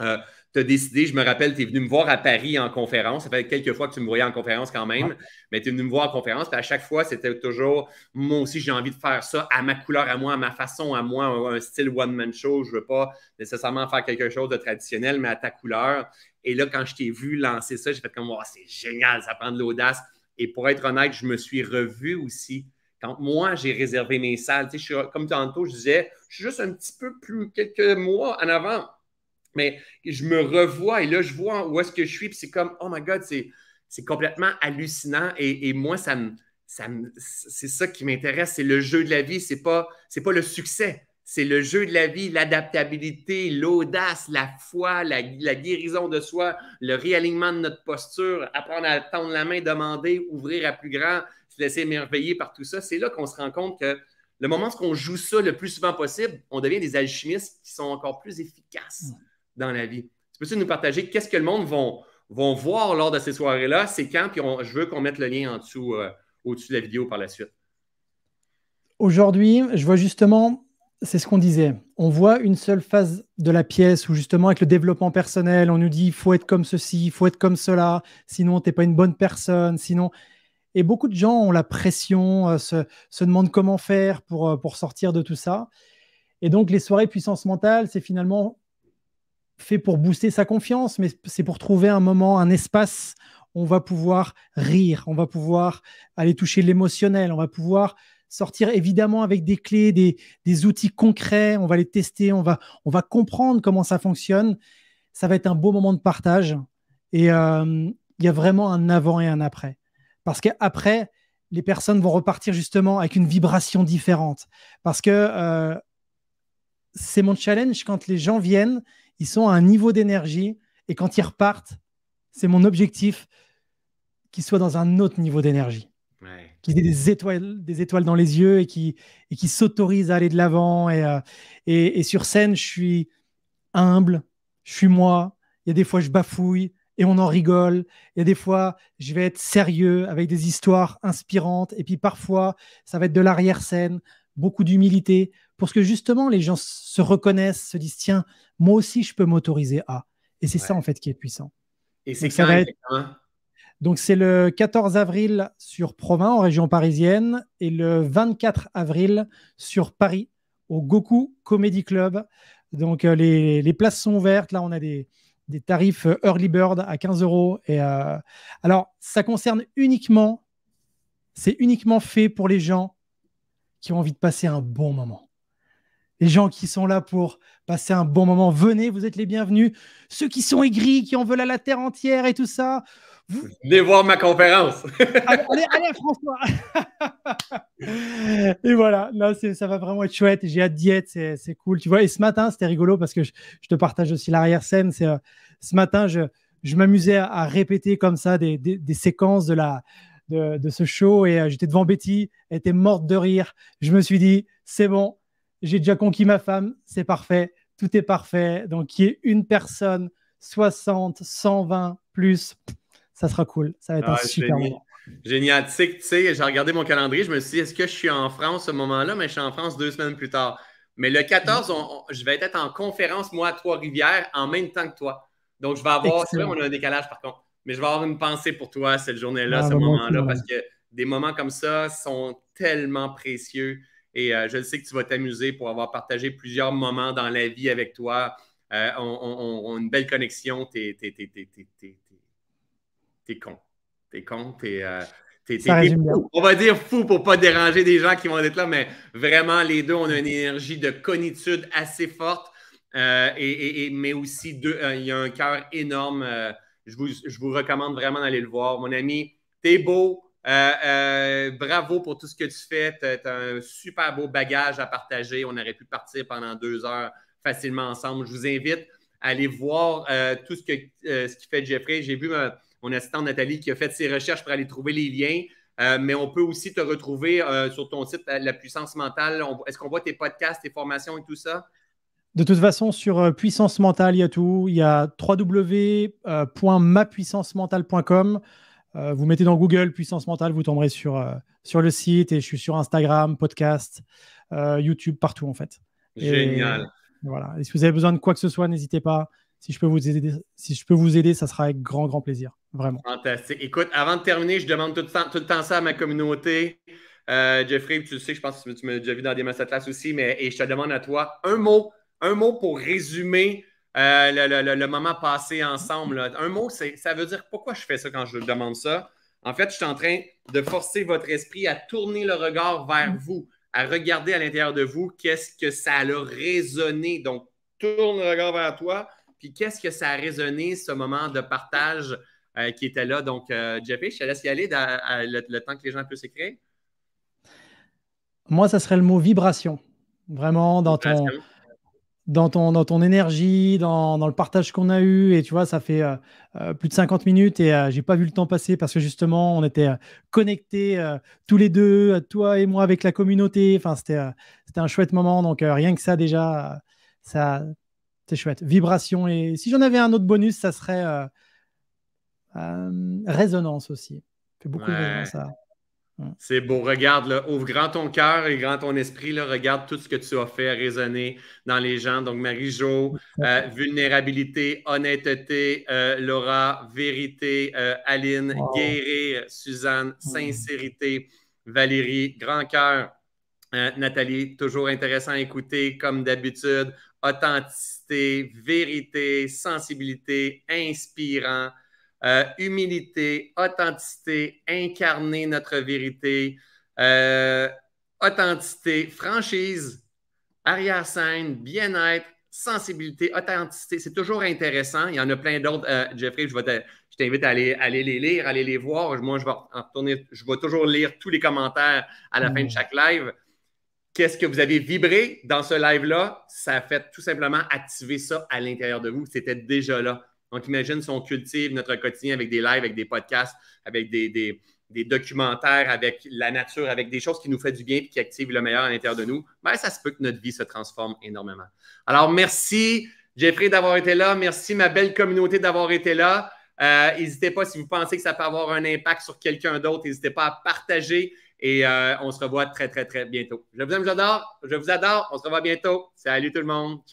Euh, tu as décidé, je me rappelle, tu es venu me voir à Paris en conférence. Ça fait quelques fois que tu me voyais en conférence quand même, mais tu es venu me voir en conférence. Puis à chaque fois, c'était toujours moi aussi, j'ai envie de faire ça à ma couleur, à moi, à ma façon, à moi, un style one-man show. Je ne veux pas nécessairement faire quelque chose de traditionnel, mais à ta couleur. Et là, quand je t'ai vu lancer ça, j'ai fait comme, oh, c'est génial, ça prend de l'audace. Et pour être honnête, je me suis revu aussi. Quand moi, j'ai réservé mes salles, tu comme tantôt, je disais, je suis juste un petit peu plus, quelques mois en avant mais je me revois et là, je vois où est-ce que je suis, puis c'est comme, oh my God, c'est complètement hallucinant. Et, moi, c'est ça qui m'intéresse, c'est le jeu de la vie, c'est pas, pas le succès. C'est le jeu de la vie, l'adaptabilité, l'audace, la foi, la, la, guérison de soi, le réalignement de notre posture, apprendre à tendre la main, demander, ouvrir à plus grand, se laisser émerveiller par tout ça. C'est là qu'on se rend compte que le moment où on joue ça le plus souvent possible, on devient des alchimistes qui sont encore plus efficaces dans la vie. Tu peux-tu nous partager qu'est-ce que le monde vont, vont voir lors de ces soirées-là? C'est quand? Puis je veux qu'on mette le lien en dessous, euh, au-dessus de la vidéo par la suite. Aujourd'hui, je vois justement, c'est ce qu'on disait, on voit une seule phase de la pièce où justement avec le développement personnel, on nous dit il faut être comme ceci, il faut être comme cela, sinon tu n'es pas une bonne personne, sinon... Et beaucoup de gens ont la pression, euh, se, se, demandent comment faire pour, euh, pour sortir de tout ça. Et donc les soirées puissance mentale, c'est finalement fait pour booster sa confiance, mais c'est pour trouver un moment, un espace où on va pouvoir rire, on va pouvoir aller toucher l'émotionnel, on va pouvoir sortir évidemment avec des clés, des, des, outils concrets, on va les tester, on va, on va comprendre comment ça fonctionne. Ça va être un beau moment de partage et euh, il y a vraiment un avant et un après. Parce qu'après, les personnes vont repartir justement avec une vibration différente. Parce que euh, c'est mon challenge quand les gens viennent ils sont à un niveau d'énergie et quand ils repartent, c'est mon objectif qu'ils soient dans un autre niveau d'énergie. Qu'ils aient des étoiles, des étoiles dans les yeux et qui s'autorisent à aller de l'avant. Euh, et, sur scène, je suis humble, je suis moi. Il y a des fois, je bafouille et on en rigole. Il y a des fois, je vais être sérieux avec des histoires inspirantes. Et puis parfois, ça va être de l'arrière-scène, beaucoup d'humilité, pour ce que justement les gens se reconnaissent, se disent tiens, moi aussi, je peux m'autoriser à. Et c'est ça, en fait, qui est puissant. Et c'est ça hein Donc, c'est le 14 avril sur Provins, en région parisienne, et le 24 avril sur Paris, au Goku Comedy Club. Donc, euh, les, places sont ouvertes. Là, on a des, tarifs euh, early bird à 15 euros. Et euh, alors, ça concerne uniquement, c'est uniquement fait pour les gens qui ont envie de passer un bon moment les gens qui sont là pour passer un bon moment, venez, vous êtes les bienvenus. Ceux qui sont aigris, qui en veulent à la terre entière et tout ça. Venez voir ma conférence. allez, allez, François. et voilà, là, ça va vraiment être chouette. J'ai hâte d'y être, c'est cool. Tu vois, et ce matin, c'était rigolo parce que je, te partage aussi l'arrière-scène. C'est euh, ce matin, je, je m'amusais à, répéter comme ça des, séquences de la, de, ce show et euh, j'étais devant Betty, elle était morte de rire. Je me suis dit, c'est bon, j'ai déjà conquis ma femme, c'est parfait, tout est parfait. Donc, qu'il y ait une personne, 60, 120 plus, ça sera cool. Ça va être ah, super génial. Génial. Tu sais, j'ai regardé mon calendrier, je me suis dit, est-ce que je suis en France ce moment-là, mais je suis en France deux semaines plus tard. Mais le 14, je vais être en conférence, moi, à Trois-Rivières, en même temps que toi. Donc, je vais avoir, c'est vrai, on a un décalage par contre, mais je vais avoir une pensée pour toi cette journée-là, ah, ce moment-là, parce que des moments comme ça sont tellement précieux. Et euh, je sais que tu vas t'amuser pour avoir partagé plusieurs moments dans la vie avec toi. Euh, on, a une belle connexion. T'es con. T'es con. T'es. Euh, on va dire fou pour pas déranger des gens qui vont être là, mais vraiment, les deux, ont une énergie de connitude assez forte, mais aussi, deux, il y a un cœur énorme. Je vous, je, vous, recommande vraiment d'aller le voir. Mon ami, t'es beau, euh, euh, bravo pour tout ce que tu fais. Tu as, un super beau bagage à partager. On aurait pu partir pendant deux heures facilement ensemble. Je vous invite à aller voir euh, tout ce que qui fait Jeffrey. J'ai vu mon assistante Nathalie qui a fait ses recherches pour aller trouver les liens. mais on peut aussi te retrouver sur ton site La puissance mentale. Est-ce qu'on voit tes podcasts, tes formations et tout ça? De toute façon, sur Puissance mentale, il y a tout. Il y a www.mapuissancementale.com. Euh, vous mettez dans Google puissance mentale, vous tomberez sur, euh, sur le site et je suis sur Instagram, podcast, euh, YouTube, partout en fait. Génial. voilà. Et si vous avez besoin de quoi que ce soit, n'hésitez pas. Si je peux vous aider, si je peux vous aider, ça sera avec grand grand plaisir, vraiment. Fantastique. Écoute, avant de terminer, je demande tout le temps, tout temps ça à ma communauté. Jeffrey, tu le sais, je pense que tu m'as déjà vu dans des masterclass aussi, mais et je te demande à toi un mot, un mot pour résumer euh, le, moment passé ensemble. Un mot, ça veut dire pourquoi je fais ça quand je demande ça. En fait, je suis en train de forcer votre esprit à tourner le regard vers mm. vous, à regarder à l'intérieur de vous qu'est-ce que ça a résonné. Donc, tourne le regard vers toi, puis qu'est-ce que ça a résonné, ce moment de partage euh, qui était là. Donc, euh, je te laisse y aller le, temps que les gens puissent écrire. Moi, ça serait le mot vibration. Vraiment, dans ton, dans ton, ton énergie, dans, dans le partage qu'on a eu. Et tu vois, ça fait euh, euh, plus de 50 minutes et euh, j'ai pas vu le temps passer parce que justement, on était connectés tous les deux, toi et moi, avec la communauté. Enfin, c'était c'était un chouette moment. Donc, rien que ça, déjà, ça, c'est chouette. Vibration. Et si j'en avais un autre bonus, ça serait résonance aussi. fait beaucoup de résonance Mm. C'est beau, regarde, ouvre grand ton cœur et grand ton esprit, regarde tout ce que tu as fait résonner dans les gens. Donc, Marie-Jo, mm. euh, vulnérabilité, honnêteté, euh, Laura, vérité, euh, Aline, guérir, Suzanne, mm. sincérité, Valérie, grand cœur, Nathalie, toujours intéressant à écouter comme d'habitude, authenticité, vérité, sensibilité, inspirant, euh, humilité, authenticité, incarner notre vérité, euh, authenticité, franchise, arrière-scène, bien-être, sensibilité, authenticité. C'est toujours intéressant. Il y en a plein d'autres. Euh, Jeffrey, je, t'invite à aller, les lire, aller les voir. Moi, je vais, retourner, je vais toujours lire tous les commentaires à la fin de mm. chaque live. Qu'est-ce que vous avez vibré dans ce live-là? Ça a fait tout simplement activer ça à l'intérieur de vous. C'était déjà là. Donc, imagine si on cultive notre quotidien avec des lives, avec des podcasts, avec des, documentaires, avec la nature, avec des choses qui nous font du bien et qui activent le meilleur à l'intérieur de nous, ben, ça se peut que notre vie se transforme énormément. Alors, merci, Jeffrey, d'avoir été là. Merci, ma belle communauté, d'avoir été là. Euh, n'hésitez pas, si vous pensez que ça peut avoir un impact sur quelqu'un d'autre, n'hésitez pas à partager et euh, on se revoit très, très, très bientôt. Je vous aime, j'adore. Je vous adore. On se revoit bientôt. Salut tout le monde. Ciao.